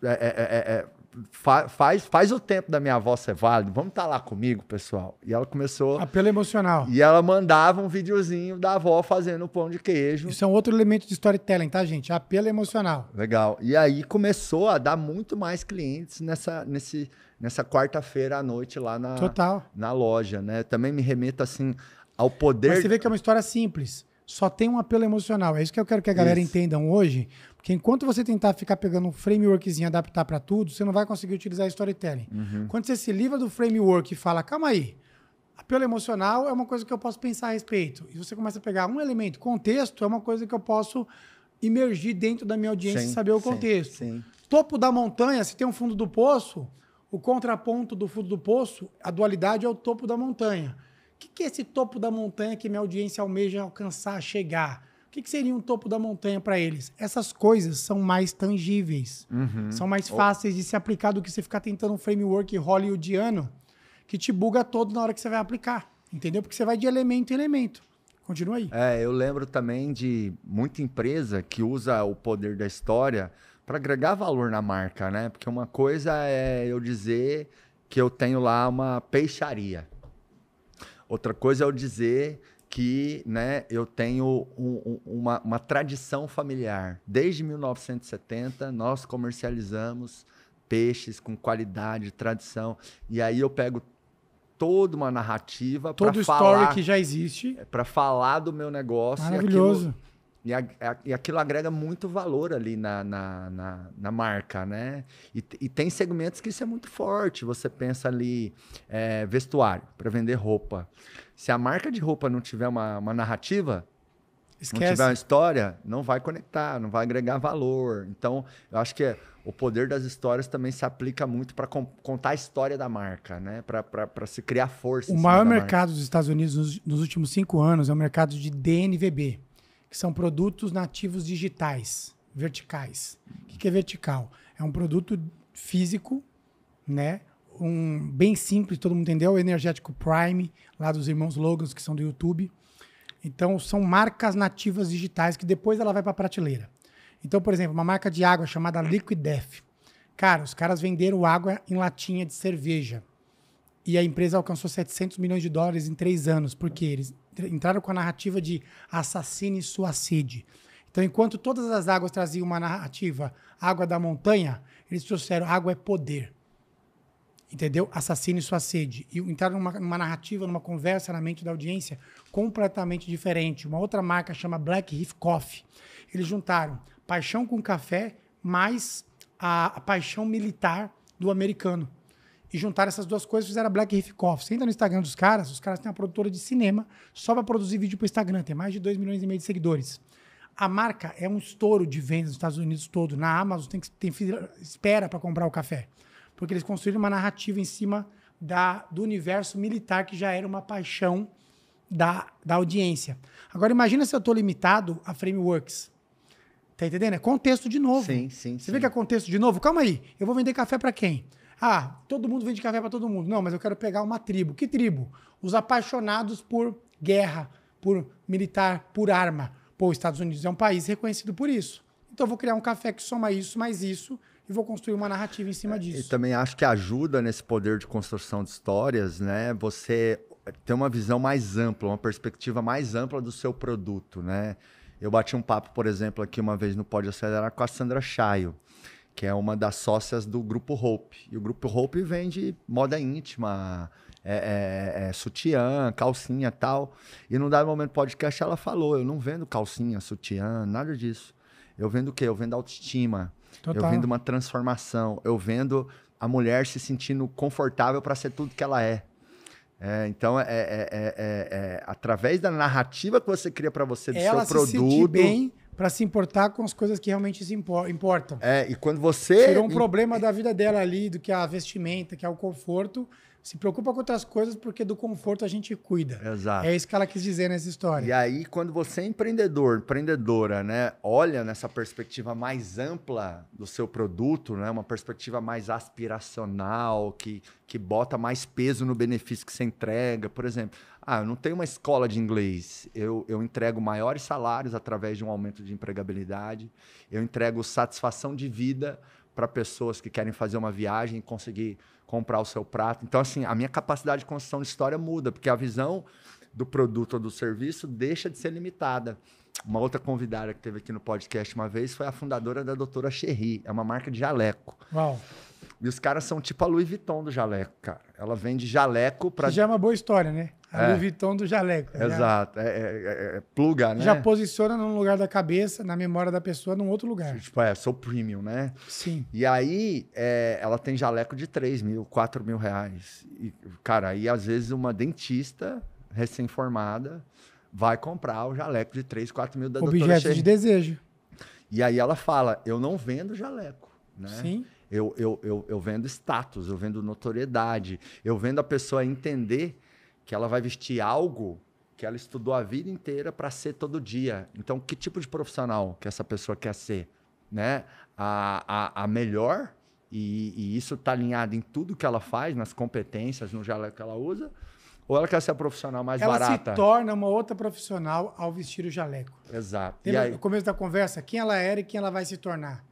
é, é, é, é fa faz, faz o tempo da minha avó ser válido. Vamos estar tá lá comigo, pessoal. E ela começou. Apelo ah, emocional. E ela mandava um videozinho da avó fazendo o pão de queijo. Isso é um outro elemento de storytelling, tá, gente? Apelo ah, emocional. Legal. E aí começou a dar muito mais clientes nessa, nesse, nessa quarta-feira à noite lá na, Total. na loja, né? Também me remeto assim ao poder. Mas você vê que é uma história simples só tem um apelo emocional. É isso que eu quero que a galera isso. entendam hoje, porque enquanto você tentar ficar pegando um frameworkzinho adaptar para tudo, você não vai conseguir utilizar storytelling. Uhum. Quando você se livra do framework e fala, calma aí, apelo emocional é uma coisa que eu posso pensar a respeito. E você começa a pegar um elemento, contexto é uma coisa que eu posso imergir dentro da minha audiência sim, e saber o contexto. Sim, sim. Topo da montanha, se tem um fundo do poço, o contraponto do fundo do poço, a dualidade é o topo da montanha. O que, que é esse topo da montanha que minha audiência almeja alcançar, chegar? O que, que seria um topo da montanha para eles? Essas coisas são mais tangíveis, uhum. são mais fáceis de se aplicar do que você ficar tentando um framework hollywoodiano que te buga todo na hora que você vai aplicar, entendeu? Porque você vai de elemento em elemento. Continua aí. É, eu lembro também de muita empresa que usa o poder da história para agregar valor na marca, né? Porque uma coisa é eu dizer que eu tenho lá uma peixaria. Outra coisa é eu dizer que né, eu tenho um, um, uma, uma tradição familiar. Desde 1970, nós comercializamos peixes com qualidade, tradição. E aí eu pego toda uma narrativa. Todo o story falar, que já existe. Para falar do meu negócio. Maravilhoso. Aquilo, e, a, a, e aquilo agrega muito valor ali na, na, na, na marca, né? E, e, tem segmentos que isso é muito forte. Você pensa ali, é, vestuário, para vender roupa. Se a marca de roupa não tiver uma, uma narrativa, Esquece. não tiver uma história, não vai conectar, não vai agregar valor. Então, eu acho que é, o poder das histórias também se aplica muito para contar a história da marca, né? Para se criar força. O maior mercado marca. dos Estados Unidos nos, nos últimos cinco anos é o mercado de DNVB, que são produtos nativos digitais, verticais. O que, é vertical? É um produto físico, né? Um bem simples, todo mundo entendeu, o energético Prime, lá dos irmãos Logans, que são do YouTube. Então, são marcas nativas digitais que depois ela vai para a prateleira. Então, por exemplo, uma marca de água chamada Liquid Cara, os caras venderam água em latinha de cerveja. E a empresa alcançou 700 milhões de dólares em três anos, porque eles entraram com a narrativa de assassine sua sede. Então, enquanto todas as águas traziam uma narrativa, água da montanha, eles trouxeram água é poder. Entendeu? Assassine sua sede. E entraram numa, numa narrativa, numa conversa na mente da audiência completamente diferente. Uma outra marca chama Black Reef Coffee. Eles juntaram paixão com café mais a, a paixão militar do americano e juntaram essas duas coisas fizeram a Black Riff Coffee. Você entra no Instagram dos caras, os caras têm uma produtora de cinema só para produzir vídeo para o Instagram, tem mais de 2 milhões e meio de seguidores. A marca é um estouro de vendas nos Estados Unidos todo. Na Amazon tem que tem fila, espera para comprar o café, porque eles construíram uma narrativa em cima da, do universo militar que já era uma paixão da, da audiência. Agora imagina se eu estou limitado a frameworks. Tá entendendo? É contexto de novo. Sim, sim. Você sim. vê que é contexto de novo? Calma aí. Eu vou vender café para quem? Ah, todo mundo vende café para todo mundo. Não, mas eu quero pegar uma tribo. Que tribo? Os apaixonados por guerra, por militar, por arma. Pô, os Estados Unidos é um país reconhecido por isso. Então eu vou criar um café que soma isso, mais isso, e vou construir uma narrativa em cima é, disso. E também acho que ajuda nesse poder de construção de histórias, né? Você ter uma visão mais ampla, uma perspectiva mais ampla do seu produto, né? Eu bati um papo, por exemplo, aqui uma vez no Pode Acelerar com a Sandra Chaio que é uma das sócias do Grupo Hope. E o Grupo Hope vende moda íntima, é, é, é, sutiã, calcinha tal. E num dado momento podcast ela falou: eu não vendo calcinha, sutiã, nada disso. Eu vendo o quê? Eu vendo autoestima. Total. Eu vendo uma transformação. Eu vendo a mulher se sentindo confortável para ser tudo que ela é. É, então, é, é, é, através da narrativa que você cria para você do ela seu se produto. Bem, para se importar com as coisas que realmente se importam. É, e quando você. Tirou um problema da vida dela ali, do que a vestimenta, que é o conforto, se preocupa com outras coisas porque do conforto a gente cuida. Exato. É isso que ela quis dizer nessa história. E aí, quando você é empreendedor, empreendedora, né, olha nessa perspectiva mais ampla do seu produto, né, uma perspectiva mais aspiracional, que, que bota mais peso no benefício que você entrega, por exemplo. Ah, eu não tenho uma escola de inglês. Eu, eu entrego maiores salários através de um aumento de empregabilidade. Eu entrego satisfação de vida para pessoas que querem fazer uma viagem e conseguir comprar o seu prato. Então, assim, a minha capacidade de construção de história muda, porque a visão do produto ou do serviço deixa de ser limitada. Uma outra convidada que teve aqui no podcast uma vez foi a fundadora da Doutora Cherry, é uma marca de jaleco. Uau. E os caras são tipo a Louis Vuitton do jaleco, cara. Ela vende jaleco para. Já é uma boa história, né? A é. Louis Vuitton do jaleco. Tá Exato. É é, é, é, é, pluga, né? Já posiciona num lugar da cabeça, na memória da pessoa, num outro lugar. Tipo, é, sou premium, né? Sim. E aí, é, ela tem jaleco de 3 mil, 4 mil reais. E, cara, aí às vezes uma dentista recém-formada vai comprar o jaleco de 3, 4 mil da Objeto de desejo. E aí ela fala, eu não vendo jaleco, né? Sim. Eu, eu, eu, eu vendo status, eu vendo notoriedade, eu vendo a pessoa entender que ela vai vestir algo que ela estudou a vida inteira para ser todo dia. Então, que tipo de profissional que essa pessoa quer ser? Né? A, a, a melhor, e, e isso está alinhado em tudo que ela faz, nas competências, no jaleco que ela usa, ou ela quer ser a profissional mais ela barata? Ela se torna uma outra profissional ao vestir o jaleco. Exato. E aí... No começo da conversa, quem ela era e quem ela vai se tornar.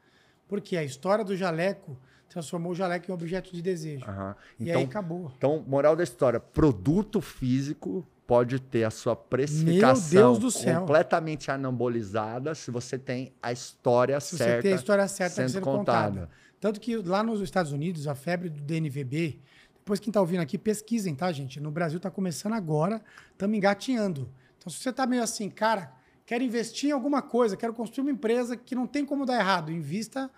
Porque a história do jaleco transformou o jaleco em objeto de desejo. Uhum. Então, e aí acabou. Então, moral da história: produto físico pode ter a sua precificação completamente anabolizada se você tem a história se certa. Se você tem a história certa sendo, sendo contada. contada. Tanto que lá nos Estados Unidos, a febre do DNVB, depois quem está ouvindo aqui, pesquisem, tá, gente? No Brasil está começando agora, estamos engatinhando. Então, se você está meio assim, cara, quero investir em alguma coisa, quero construir uma empresa que não tem como dar errado. Invista,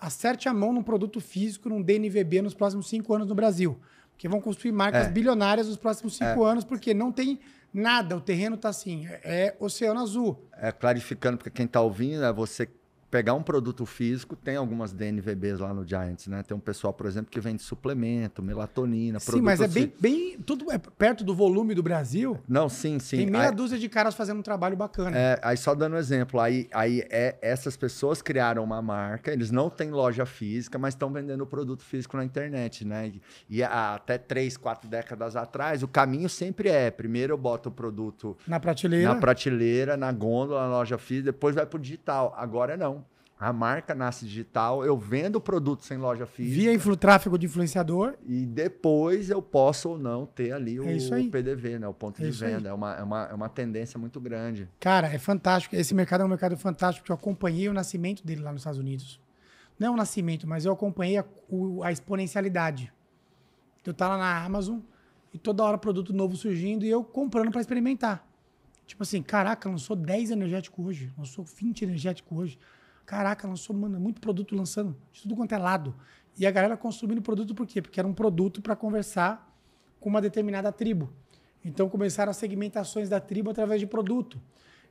acerte a mão num produto físico, num DNVB nos próximos cinco anos no Brasil. Porque vão construir marcas é. bilionárias nos próximos cinco é. anos, porque não tem nada, o terreno está assim, é, é oceano azul. É clarificando para quem está ouvindo, é você pegar um produto físico, tem algumas DNVBs lá no Giants, né? Tem um pessoal, por exemplo, que vende suplemento, melatonina, Sim, mas é bem, bem. Tudo é perto do volume do Brasil. Não, sim, sim. Tem meia aí, dúzia de caras fazendo um trabalho bacana. É, aí só dando um exemplo, aí, aí é, essas pessoas criaram uma marca, eles não têm loja física, mas estão vendendo produto físico na internet, né? E, e até três, quatro décadas atrás, o caminho sempre é: primeiro eu boto o produto na prateleira, na prateleira, na gôndola, na loja física, depois vai pro digital. Agora não. A marca nasce digital, eu vendo o produto sem loja física. Via influ, tráfego de influenciador. E depois eu posso ou não ter ali é o, é PDV, né? O ponto é de venda. É uma, é, uma, é uma tendência muito grande. Cara, é fantástico. Esse mercado é um mercado fantástico, eu acompanhei o nascimento dele lá nos Estados Unidos. Não o nascimento, mas eu acompanhei a, a exponencialidade. Eu tava na Amazon e toda hora produto novo surgindo e eu comprando para experimentar. Tipo assim, caraca, lançou 10 energéticos hoje, lançou 20 energéticos hoje. Caraca, lançou, mano, muito produto lançando, de tudo quanto é lado. E a galera consumindo produto por quê? Porque era um produto para conversar com uma determinada tribo. Então começaram as segmentações da tribo através de produto.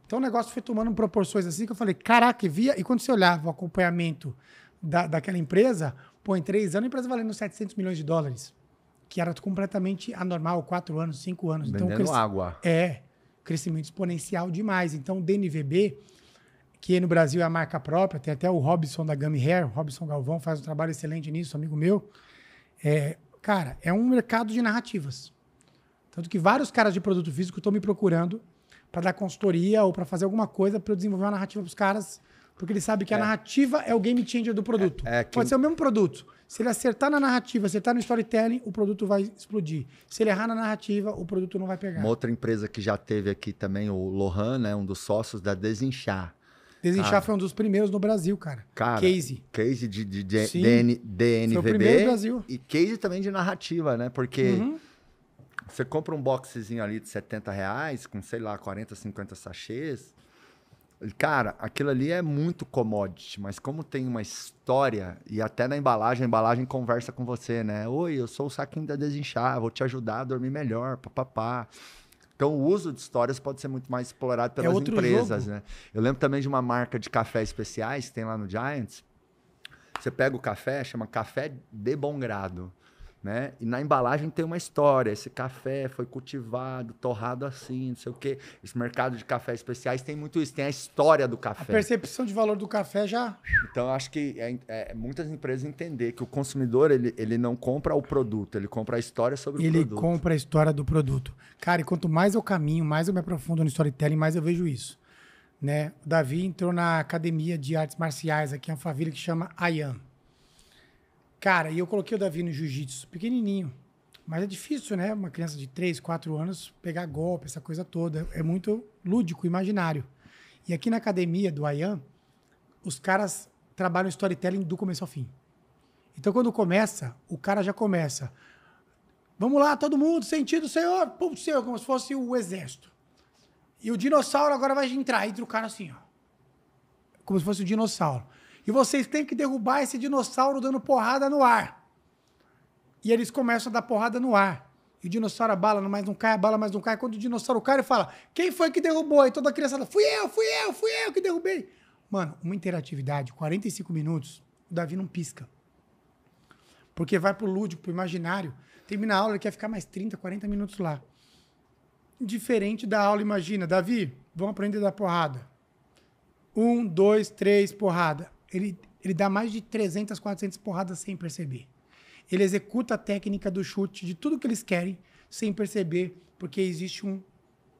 Então o negócio foi tomando proporções assim que eu falei, caraca, via. E quando você olhava o acompanhamento da, daquela empresa, pô, em três anos a empresa valendo 700 milhões de dólares, que era completamente anormal, quatro anos, cinco anos. Então, Vendendo então, cresci... água. É, crescimento exponencial demais. Então o DNVB que no Brasil é a marca própria, tem até o Robson da Gummy Hair, o Robson Galvão faz um trabalho excelente nisso, amigo meu. É, cara, é um mercado de narrativas. Tanto que vários caras de produto físico estão me procurando para dar consultoria ou para fazer alguma coisa para eu desenvolver uma narrativa para os caras, porque eles sabem que é. a narrativa é o game changer do produto. É, é, que... Pode ser o mesmo produto. Se ele acertar na narrativa, acertar no storytelling, o produto vai explodir. Se ele errar na narrativa, o produto não vai pegar. Uma outra empresa que já teve aqui também, o Lohan, né, um dos sócios da Desinchar Desinchar foi um dos primeiros no Brasil, cara. cara case. Case de, de, de DN, DNVB. Foi o primeiro no Brasil. E case também de narrativa, né? Porque uhum. você compra um boxezinho ali de 70 reais, com, sei lá, 40, 50 sachês. Cara, aquilo ali é muito commodity, mas como tem uma história, e até na embalagem, a embalagem conversa com você, né? Oi, eu sou o saquinho da Desinchar, vou te ajudar a dormir melhor, papapá. Pá, pá. Então, o uso de histórias pode ser muito mais explorado é pelas é empresas, jogo. né? Eu lembro também de uma marca de café especiais que tem lá no Giants. Você pega o café, chama Café de Bom Grado. Né? E na embalagem tem uma história. Esse café foi cultivado, torrado assim, não sei o quê. Esse mercado de café especiais tem muito isso, tem a história do café. A percepção de valor do café já. Então acho que é, é, é, muitas empresas entender que o consumidor ele, ele não compra o produto, ele compra a história sobre ele o produto. Ele compra a história do produto. Cara, e quanto mais eu caminho, mais eu me aprofundo no storytelling, mais eu vejo isso. Né? O Davi entrou na academia de artes marciais aqui em Alphaville que chama IAM. Cara, e eu coloquei o Davi no jiu-jitsu pequenininho. Mas é difícil, né? Uma criança de 3, 4 anos pegar golpe, essa coisa toda. É muito lúdico, imaginário. E aqui na academia do Ayan, os caras trabalham storytelling do começo ao fim. Então, quando começa, o cara já começa. Vamos lá, todo mundo, sentido, senhor, pum, senhor, como se fosse o exército. E o dinossauro agora vai entrar. Entra o cara assim, ó. Como se fosse o dinossauro. E vocês têm que derrubar esse dinossauro dando porrada no ar. E eles começam a dar porrada no ar. E o dinossauro abala, mas não cai, abala, mas não cai. Quando o dinossauro cai, ele fala: Quem foi que derrubou? E toda a criançada: Fui eu, fui eu, fui eu que derrubei. Mano, uma interatividade, 45 minutos, o Davi não pisca. Porque vai pro lúdico, pro imaginário. Termina a aula, ele quer ficar mais 30, 40 minutos lá. Diferente da aula, imagina: Davi, vamos aprender a dar porrada. Um, dois, três, porrada ele, ele dá mais de 300, 400 porradas sem perceber. Ele executa a técnica do chute de tudo que eles querem sem perceber, porque existe um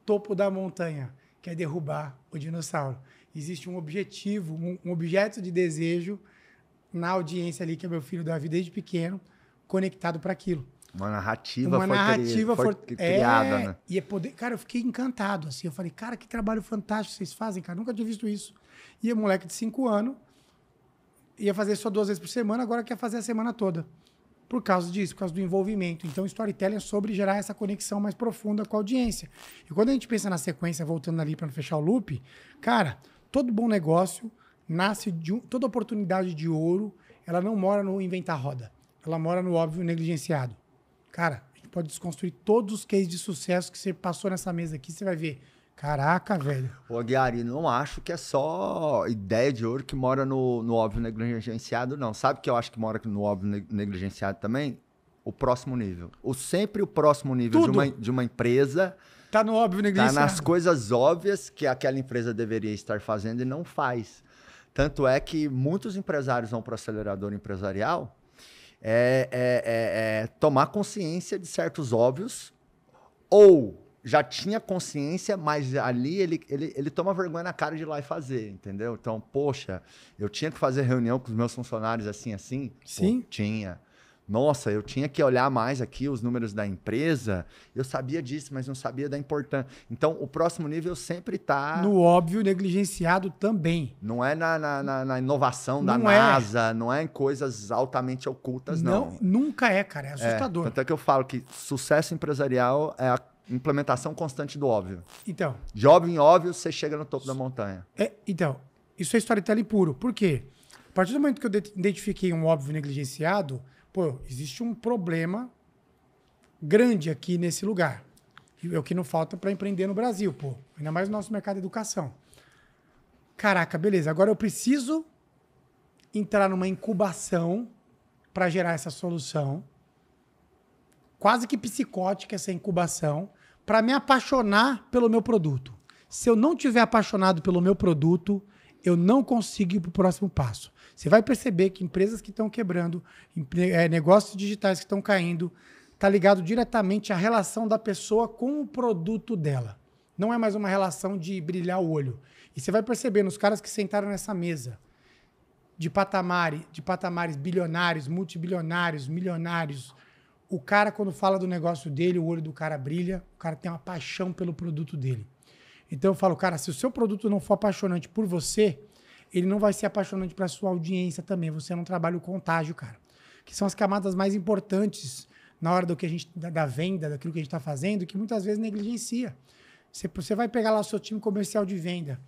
topo da montanha, que é derrubar o dinossauro. Existe um objetivo, um, um objeto de desejo na audiência ali, que é meu filho Davi desde pequeno, conectado para aquilo. Uma narrativa, uma foi, narrativa foi, foi criada, é, né? E é poder, cara, eu fiquei encantado, assim. Eu falei, cara, que trabalho fantástico vocês fazem, cara. Nunca tinha visto isso. E é moleque de 5 anos, ia fazer só duas vezes por semana, agora quer fazer a semana toda. Por causa disso, por causa do envolvimento. Então, storytelling é sobre gerar essa conexão mais profunda com a audiência. E quando a gente pensa na sequência, voltando ali para fechar o loop, cara, todo bom negócio nasce de um, toda oportunidade de ouro, ela não mora no inventar roda. Ela mora no óbvio negligenciado. Cara, a gente pode desconstruir todos os cases de sucesso que você passou nessa mesa aqui, você vai ver Caraca, velho. O Guiari, não acho que é só ideia de ouro que mora no, no óbvio negligenciado, não. Sabe que eu acho que mora no óbvio negligenciado também? O próximo nível. O sempre o próximo nível de uma, de uma empresa. Tá no óbvio tá negligenciado. Tá nas coisas óbvias que aquela empresa deveria estar fazendo e não faz. Tanto é que muitos empresários vão para o acelerador empresarial é, é, é, é tomar consciência de certos óbvios ou já tinha consciência, mas ali ele, ele, ele toma vergonha na cara de ir lá e fazer, entendeu? Então, poxa, eu tinha que fazer reunião com os meus funcionários assim, assim? Sim. Pô, tinha. Nossa, eu tinha que olhar mais aqui os números da empresa. Eu sabia disso, mas não sabia da importância. Então, o próximo nível sempre está. No óbvio, negligenciado também. Não é na, na, na, na inovação da não é. NASA, é. não é em coisas altamente ocultas, não. não. Nunca é, cara. É assustador. É, tanto é que eu falo que sucesso empresarial é a implementação constante do óbvio. Então. De óbvio em óbvio, você chega no topo da montanha. É, então, isso é storytelling puro. Por quê? A partir do momento que eu identifiquei um óbvio negligenciado, pô, existe um problema grande aqui nesse lugar. É o que não falta para empreender no Brasil, pô. Ainda mais no nosso mercado de educação. Caraca, beleza. Agora eu preciso entrar numa incubação para gerar essa solução quase que psicótica essa incubação para me apaixonar pelo meu produto. Se eu não tiver apaixonado pelo meu produto, eu não consigo ir para o próximo passo. Você vai perceber que empresas que estão quebrando, é, negócios digitais que estão caindo, está ligado diretamente à relação da pessoa com o produto dela. Não é mais uma relação de brilhar o olho. E você vai perceber nos caras que sentaram nessa mesa de patamares, de patamares bilionários, multibilionários, milionários, o cara, quando fala do negócio dele, o olho do cara brilha, o cara tem uma paixão pelo produto dele. Então eu falo, cara, se o seu produto não for apaixonante por você, ele não vai ser apaixonante para sua audiência também. Você não trabalha o contágio, cara. Que são as camadas mais importantes na hora do que a gente da, da venda, daquilo que a gente está fazendo, que muitas vezes negligencia. Você, você vai pegar lá o seu time comercial de venda.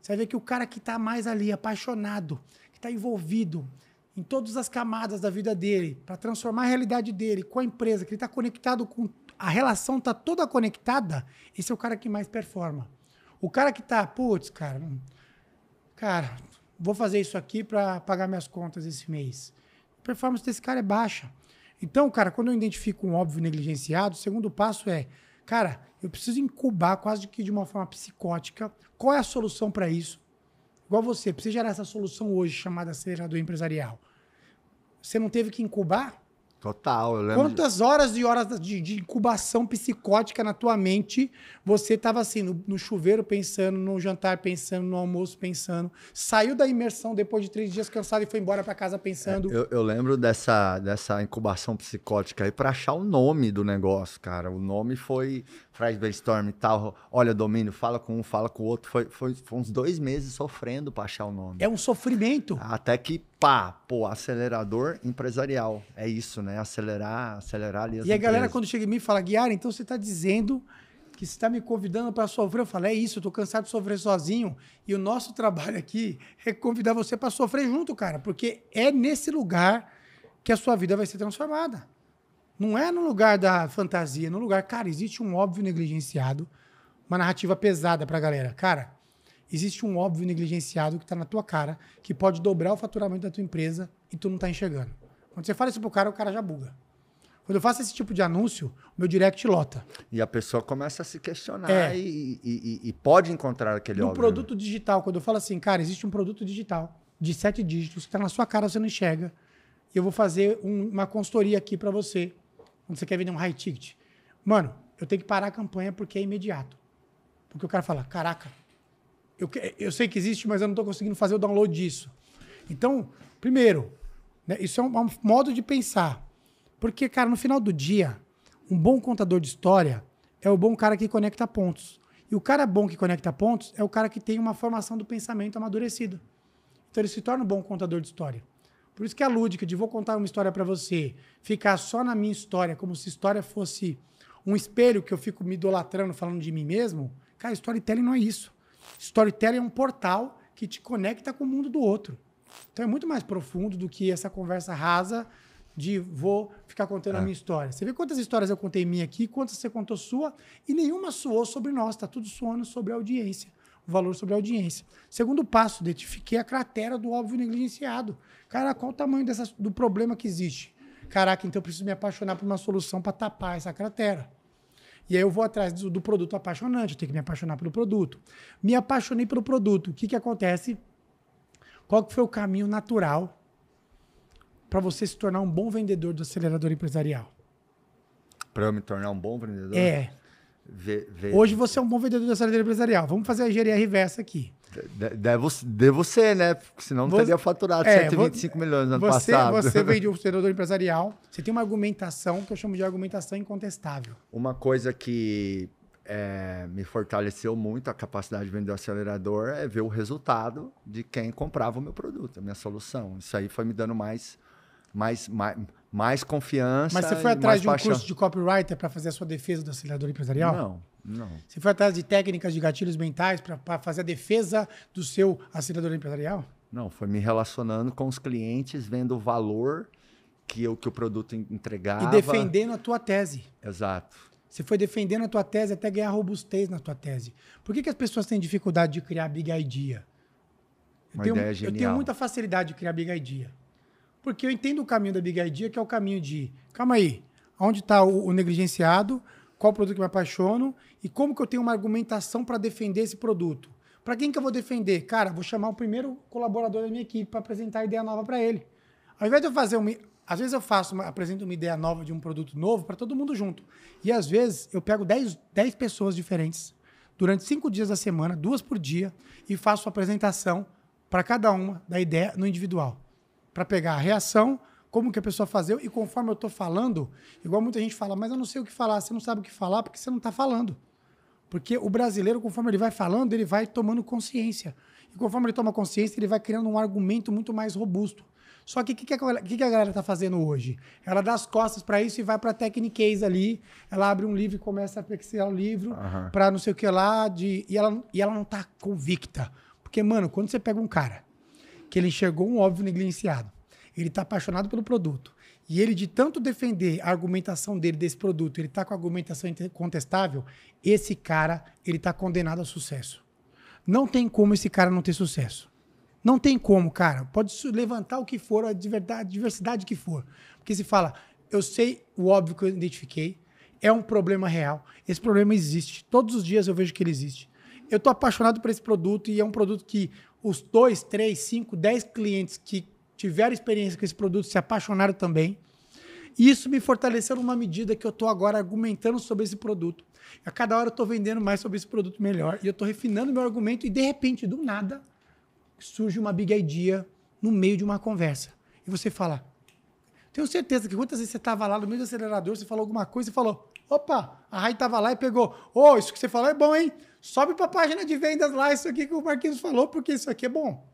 Você vai ver que o cara que está mais ali, apaixonado, que está envolvido, em todas as camadas da vida dele, para transformar a realidade dele com a empresa, que ele está conectado com. A relação está toda conectada, esse é o cara que mais performa. O cara que está, putz, cara, hum, cara, vou fazer isso aqui para pagar minhas contas esse mês. A performance desse cara é baixa. Então, cara, quando eu identifico um óbvio negligenciado, o segundo passo é, cara, eu preciso incubar quase que de uma forma psicótica qual é a solução para isso Igual você, precisa gerar essa solução hoje chamada acelerador empresarial. Você não teve que incubar? Total, eu lembro. Quantas horas e horas de, de, incubação psicótica na tua mente você estava assim, no, no, chuveiro pensando, no jantar pensando, no almoço pensando. Saiu da imersão depois de três dias cansado e foi embora para casa pensando. É, eu, eu, lembro dessa, dessa incubação psicótica aí para achar o nome do negócio, cara. O nome foi faz Storm e tal. Olha, domínio, fala com um, fala com o outro. Foi, foi, foi uns dois meses sofrendo para achar o nome. É um sofrimento. Até que pá, pô, acelerador empresarial. É isso, né? Acelerar, acelerar ali. e a galera, quando chega em mim, fala: Guiara, então você está dizendo que está me convidando para sofrer. Eu falo: é isso, eu estou cansado de sofrer sozinho. E o nosso [laughs] trabalho aqui é convidar você para sofrer junto, cara, porque é nesse lugar que a sua vida vai ser transformada. Não é no lugar da fantasia, é no lugar. Cara, existe um óbvio negligenciado, uma narrativa pesada para a galera. Cara, existe um óbvio negligenciado que está na tua cara, que pode dobrar o faturamento da tua empresa e tu não está enxergando. Quando você fala isso pro cara, o cara já buga. Quando eu faço esse tipo de anúncio, o meu direct lota. E a pessoa começa a se questionar é. e, e, e, pode encontrar aquele no óbvio. produto digital, quando eu falo assim, cara, existe um produto digital de sete dígitos que está na sua cara, você não enxerga. E eu vou fazer um, uma consultoria aqui para você, quando você quer vender um high ticket. Mano, eu tenho que parar a campanha porque é imediato. Porque o cara fala, caraca, eu, eu sei que existe, mas eu não estou conseguindo fazer o download disso. Então, primeiro, né, isso é um, é um modo de pensar. Porque, cara, no final do dia, um bom contador de história é o bom cara que conecta pontos. E o cara bom que conecta pontos é o cara que tem uma formação do pensamento amadurecido. Então ele se torna um bom contador de história. Por isso que a lúdica de vou contar uma história para você, ficar só na minha história, como se história fosse um espelho que eu fico me idolatrando, falando de mim mesmo, cara, storytelling não é isso. Storytelling é um portal que te conecta com o mundo do outro. Então é muito mais profundo do que essa conversa rasa de vou ficar contando é. a minha história. Você vê quantas histórias eu contei minha aqui, quantas você contou sua, e nenhuma soou sobre nós, está tudo suando sobre a audiência, o valor sobre a audiência. Segundo passo, identifiquei a cratera do óbvio negligenciado. Cara, qual o tamanho dessa, do problema que existe? Caraca, então eu preciso me apaixonar por uma solução para tapar essa cratera. E aí eu vou atrás do, do produto apaixonante, eu tenho que me apaixonar pelo produto. Me apaixonei pelo produto. O que, que acontece? Qual que foi o caminho natural para você se tornar um bom vendedor do acelerador empresarial? Para eu me tornar um bom vendedor? É. Hoje você é um bom vendedor do acelerador empresarial. Vamos fazer a engenharia reversa aqui. De, você, né? Porque senão não você, teria faturado 125 é, milhões no ano você, passado. Você vende o acelerador empresarial, você tem uma argumentação que eu chamo de argumentação incontestável. Uma coisa que é, me fortaleceu muito a capacidade de vender o acelerador é ver o resultado de quem comprava o meu produto, a minha solução. Isso aí foi me dando mais, mais, mais, mais confiança. Mas você foi atrás de um paixão. curso de copywriter para fazer a sua defesa do acelerador empresarial? Não. Não. Você foi atrás de técnicas de gatilhos mentais para fazer a defesa do seu assinador empresarial? Não, foi me relacionando com os clientes, vendo o valor que, eu, que o produto entregava. E defendendo a tua tese. Exato. Você foi defendendo a tua tese até ganhar robustez na tua tese. Por que, que as pessoas têm dificuldade de criar big idea? Eu tenho, ideia genial. Eu tenho muita facilidade de criar big idea. Porque eu entendo o caminho da big idea, que é o caminho de... Calma aí. Onde está o, o negligenciado? Qual produto que me apaixono? E como que eu tenho uma argumentação para defender esse produto? Para quem que eu vou defender? Cara, vou chamar o primeiro colaborador da minha equipe para apresentar a ideia nova para ele. Ao invés de eu fazer uma. Às vezes eu faço, uma... apresento uma ideia nova de um produto novo para todo mundo junto. E às vezes eu pego 10, dez pessoas diferentes durante cinco dias da semana, duas por dia, e faço a apresentação para cada uma da ideia no individual. Para pegar a reação, como que a pessoa fazia, e conforme eu estou falando, igual muita gente fala, mas eu não sei o que falar, você não sabe o que falar porque você não está falando. Porque o brasileiro, conforme ele vai falando, ele vai tomando consciência. E conforme ele toma consciência, ele vai criando um argumento muito mais robusto. Só que o que, que, a galera está fazendo hoje? Ela dá as costas para isso e vai para a techniquez ali. Ela abre um livro e começa a pixelar o livro uhum. para não sei o que lá. De, e, ela, e ela não está convicta. Porque, mano, quando você pega um cara que ele enxergou um óbvio negligenciado, ele está apaixonado pelo produto, e ele, de tanto defender a argumentação dele desse produto, ele está com argumentação incontestável, esse cara, ele está condenado ao sucesso. Não tem como esse cara não ter sucesso. Não tem como, cara. Pode levantar o que for, a diversidade que for. Porque se fala, eu sei o óbvio que eu identifiquei, é um problema real. Esse problema existe. Todos os dias eu vejo que ele existe. Eu estou apaixonado por esse produto e é um produto que os dois, três, cinco, dez clientes que tiveram experiência com esse produto, se apaixonaram também. E isso me fortaleceu numa medida que eu estou agora argumentando sobre esse produto. A cada hora eu estou vendendo mais sobre esse produto melhor e eu estou refinando meu argumento e de repente, do nada, surge uma big idea no meio de uma conversa. E você fala, tenho certeza que quantas vezes você estava lá no meio do acelerador, você falou alguma coisa e falou, opa, a Rai estava lá e pegou, ô, oh, isso que você falou é bom, hein? Sobe para a página de vendas lá, isso aqui que o Marquinhos falou, porque isso aqui é bom.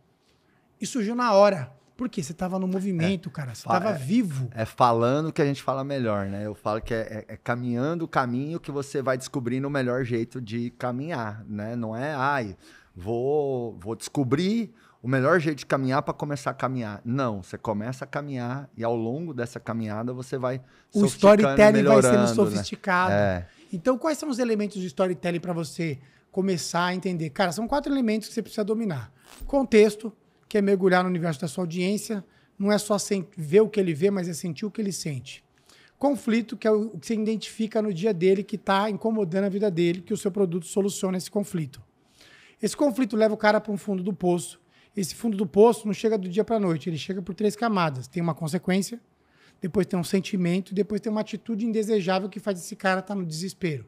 E surgiu na hora. Porque você estava no é, movimento, é, cara. Você estava é, vivo. É falando que a gente fala melhor, né? Eu falo que é, é, é, caminhando o caminho que você vai descobrindo o melhor jeito de caminhar, né? Não é, ai, vou, vou descobrir o melhor jeito de caminhar para começar a caminhar. Não, você começa a caminhar e ao longo dessa caminhada você vai. O storytelling vai sendo né? sofisticado. Né? É. Então, quais são os elementos de storytelling para você começar a entender? Cara, são quatro elementos que você precisa dominar: contexto, que é mergulhar no universo da sua audiência. Não é só ver o que ele vê, mas é sentir o que ele sente. Conflito, que é o que você identifica no dia dele, que está incomodando a vida dele, que o seu produto soluciona esse conflito. Esse conflito leva o cara para um fundo do poço. Esse fundo do poço não chega do dia para a noite, ele chega por três camadas. Tem uma consequência, depois tem um sentimento, depois tem uma atitude indesejável que faz esse cara estar tá no desespero.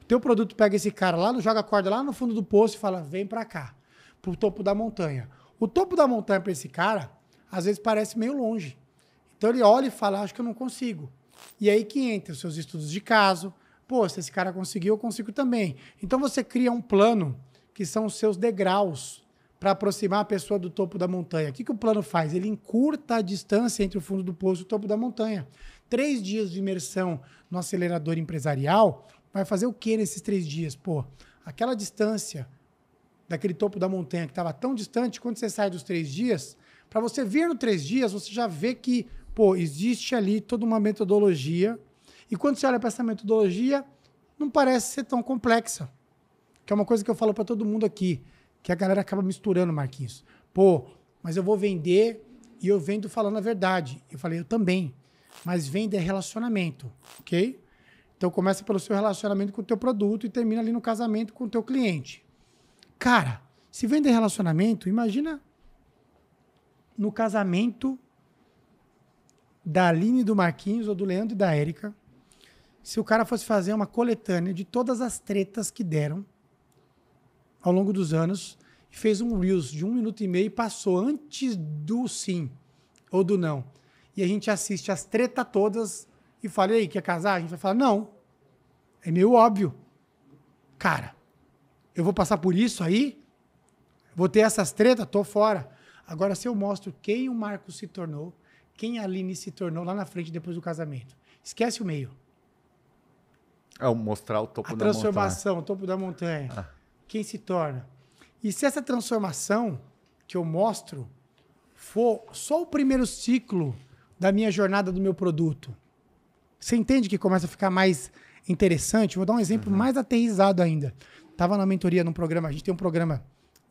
O teu produto pega esse cara lá, joga a corda lá no fundo do poço e fala: vem para cá, para o topo da montanha. O topo da montanha para esse cara, às vezes parece meio longe. Então ele olha e fala, acho que eu não consigo. E aí que entra os seus estudos de caso. Pô, se esse cara conseguiu, eu consigo também. Então você cria um plano que são os seus degraus para aproximar a pessoa do topo da montanha. O que, que o plano faz? Ele encurta a distância entre o fundo do poço e o topo da montanha. Três dias de imersão no acelerador empresarial vai fazer o que nesses três dias? Pô, aquela distância daquele topo da montanha que estava tão distante, quando você sai dos três dias, para você ver no três dias, você já vê que, pô, existe ali toda uma metodologia. E quando você olha para essa metodologia, não parece ser tão complexa. Que é uma coisa que eu falo para todo mundo aqui, que a galera acaba misturando, Marquinhos. Pô, mas eu vou vender e eu vendo falando a verdade. Eu falei, eu também. Mas venda é relacionamento, ok? Então começa pelo seu relacionamento com o teu produto e termina ali no casamento com o teu cliente. Cara, se vender relacionamento, imagina no casamento da Aline, do Marquinhos, ou do Leandro e da Érica, se o cara fosse fazer uma coletânea de todas as tretas que deram ao longo dos anos e fez um Reels de um minuto e meio e passou antes do sim ou do não. E a gente assiste as tretas todas e fala, e aí, quer casar? A gente vai falar, não. É meio óbvio. Cara, eu vou passar por isso aí, vou ter essas tretas, tô fora. Agora, se eu mostro quem o Marco se tornou, quem a Aline se tornou lá na frente depois do casamento, esquece o meio. É o mostrar o topo a da montanha. transformação, o topo da montanha. Ah. Quem se torna. E se essa transformação que eu mostro for só o primeiro ciclo da minha jornada do meu produto, você entende que começa a ficar mais interessante? Vou dar um exemplo uhum. mais aterrizado ainda. Estava na mentoria num programa, a gente tem um programa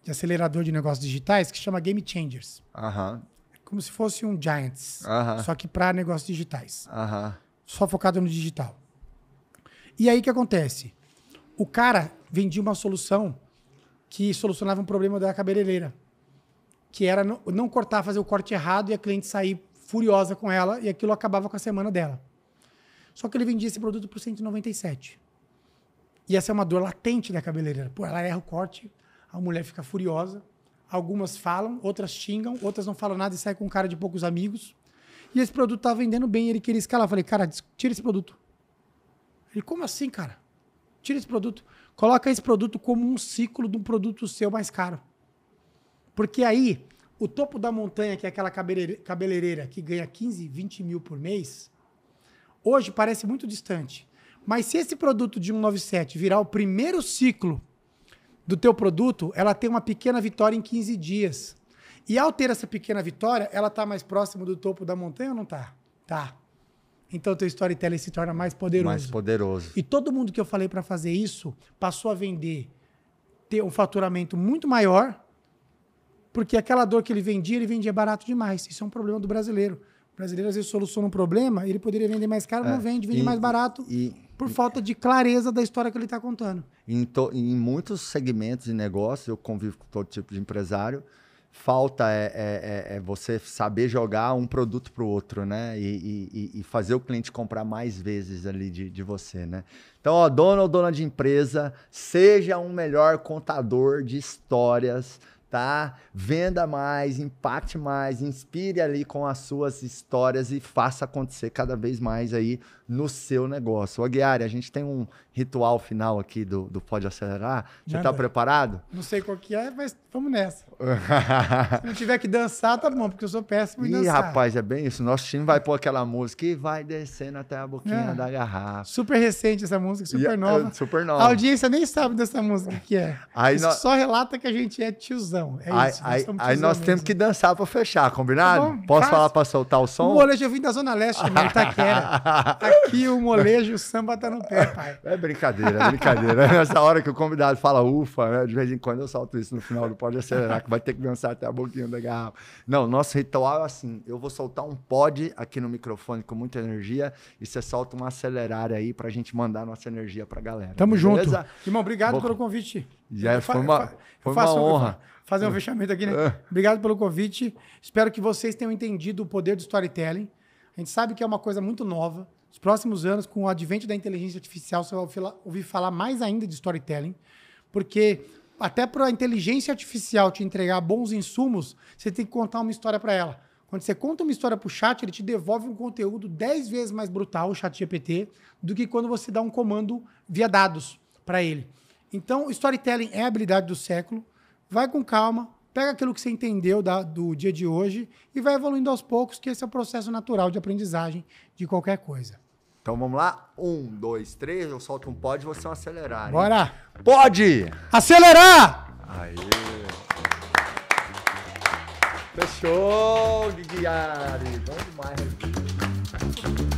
de acelerador de negócios digitais que chama Game Changers. É como se fosse um Giants, só que para negócios digitais. Só focado no digital. E aí o que acontece? O cara vendia uma solução que solucionava um problema da cabeleireira. Que era não, não cortar, fazer o corte errado e a cliente sair furiosa com ela e aquilo acabava com a semana dela. Só que ele vendia esse produto por 197. E essa é uma dor latente da cabeleireira. Pô, ela erra o corte, a mulher fica furiosa. Algumas falam, outras xingam, outras não falam nada e sai com um cara de poucos amigos. E esse produto tá vendendo bem, ele queria escalar. Eu falei, cara, tira esse produto. Ele, como assim, cara? Tira esse produto. Coloca esse produto como um ciclo de um produto seu mais caro. Porque aí, o topo da montanha, que é aquela cabeleireira que ganha 15, 20 mil por mês, hoje parece muito distante. Mas se esse produto de 197 virar o primeiro ciclo do teu produto, ela tem uma pequena vitória em 15 dias. E ao ter essa pequena vitória, ela está mais próxima do topo da montanha ou não está? Tá. Então teu storytelling se torna mais poderoso. Mais poderoso. E todo mundo que eu falei para fazer isso passou a vender, ter um faturamento muito maior, porque aquela dor que ele vendia, ele vendia barato demais. Isso é um problema do brasileiro. O brasileiro às vezes soluciona um problema, ele poderia vender mais caro, é, não vende, vende e, mais barato. E por falta de clareza da história que ele está contando. Em, to, em, muitos segmentos de negócio, eu convivo com todo tipo de empresário, falta é, é, é, é você saber jogar um produto para o outro, né? E, e, e, fazer o cliente comprar mais vezes ali de, de você, né? Então, ó, dono ou dona de empresa, seja um melhor contador de histórias, tá? Venda mais, impacte mais, inspire ali com as suas histórias e faça acontecer cada vez mais aí no seu negócio. O Guiari, a gente tem um ritual final aqui do, do Pode Acelerar. Você está preparado? Não sei qual que é, mas vamos nessa. [laughs] Se não tiver que dançar, tá bom, porque eu sou péssimo em Ih, dançar. Ih, rapaz, é bem isso. Nosso time vai pôr aquela música e vai descendo até a boquinha é. da garrafa. Super recente essa música, super e, é, nova. É, super nova. A audiência nem sabe dessa música que é. Aí nós... Só relata que a gente é tiozão. É aí, isso, aí, nós, aí nós temos que dançar para fechar, combinado? Tá bom, Posso faz. falar para soltar o som? O Olejo, eu é vim da Zona Leste, também, aqui. Tá [laughs] aqui o molejo, o samba tá no pé, pai. É brincadeira, é brincadeira. [laughs] Nessa hora que o convidado fala ufa, né? de vez em quando eu salto isso no final do pódio Acelerar, que vai ter que dançar até a boquinha da garrafa. Não, nosso ritual é assim, eu vou soltar um pod aqui no microfone com muita energia e você solta uma acelerar aí pra gente mandar nossa energia pra galera. Tamo beleza? junto. Irmão, obrigado vou... pelo convite. Já eu foi uma, foi uma honra. fazer um fechamento aqui, né? É. Obrigado pelo convite. Espero que vocês tenham entendido o poder do storytelling. A gente sabe que é uma coisa muito nova. Nos próximos anos, com o advento da inteligência artificial, você vai ouvir falar mais ainda de storytelling, porque até para a inteligência artificial te entregar bons insumos, você tem que contar uma história para ela. Quando você conta uma história para o chat, ele te devolve um conteúdo 10 vezes mais brutal, o chat GPT, do que quando você dá um comando via dados para ele. Então, storytelling é a habilidade do século. Vai com calma, pega aquilo que você entendeu da, do dia de hoje e vai evoluindo aos poucos, que esse é o processo natural de aprendizagem de qualquer coisa. Então vamos lá? Um, dois, três, eu solto um pode e vocês vão acelerar. Hein? Bora! Pode! Acelerar! Aê! Fechou, Guilherme! Bom demais aqui.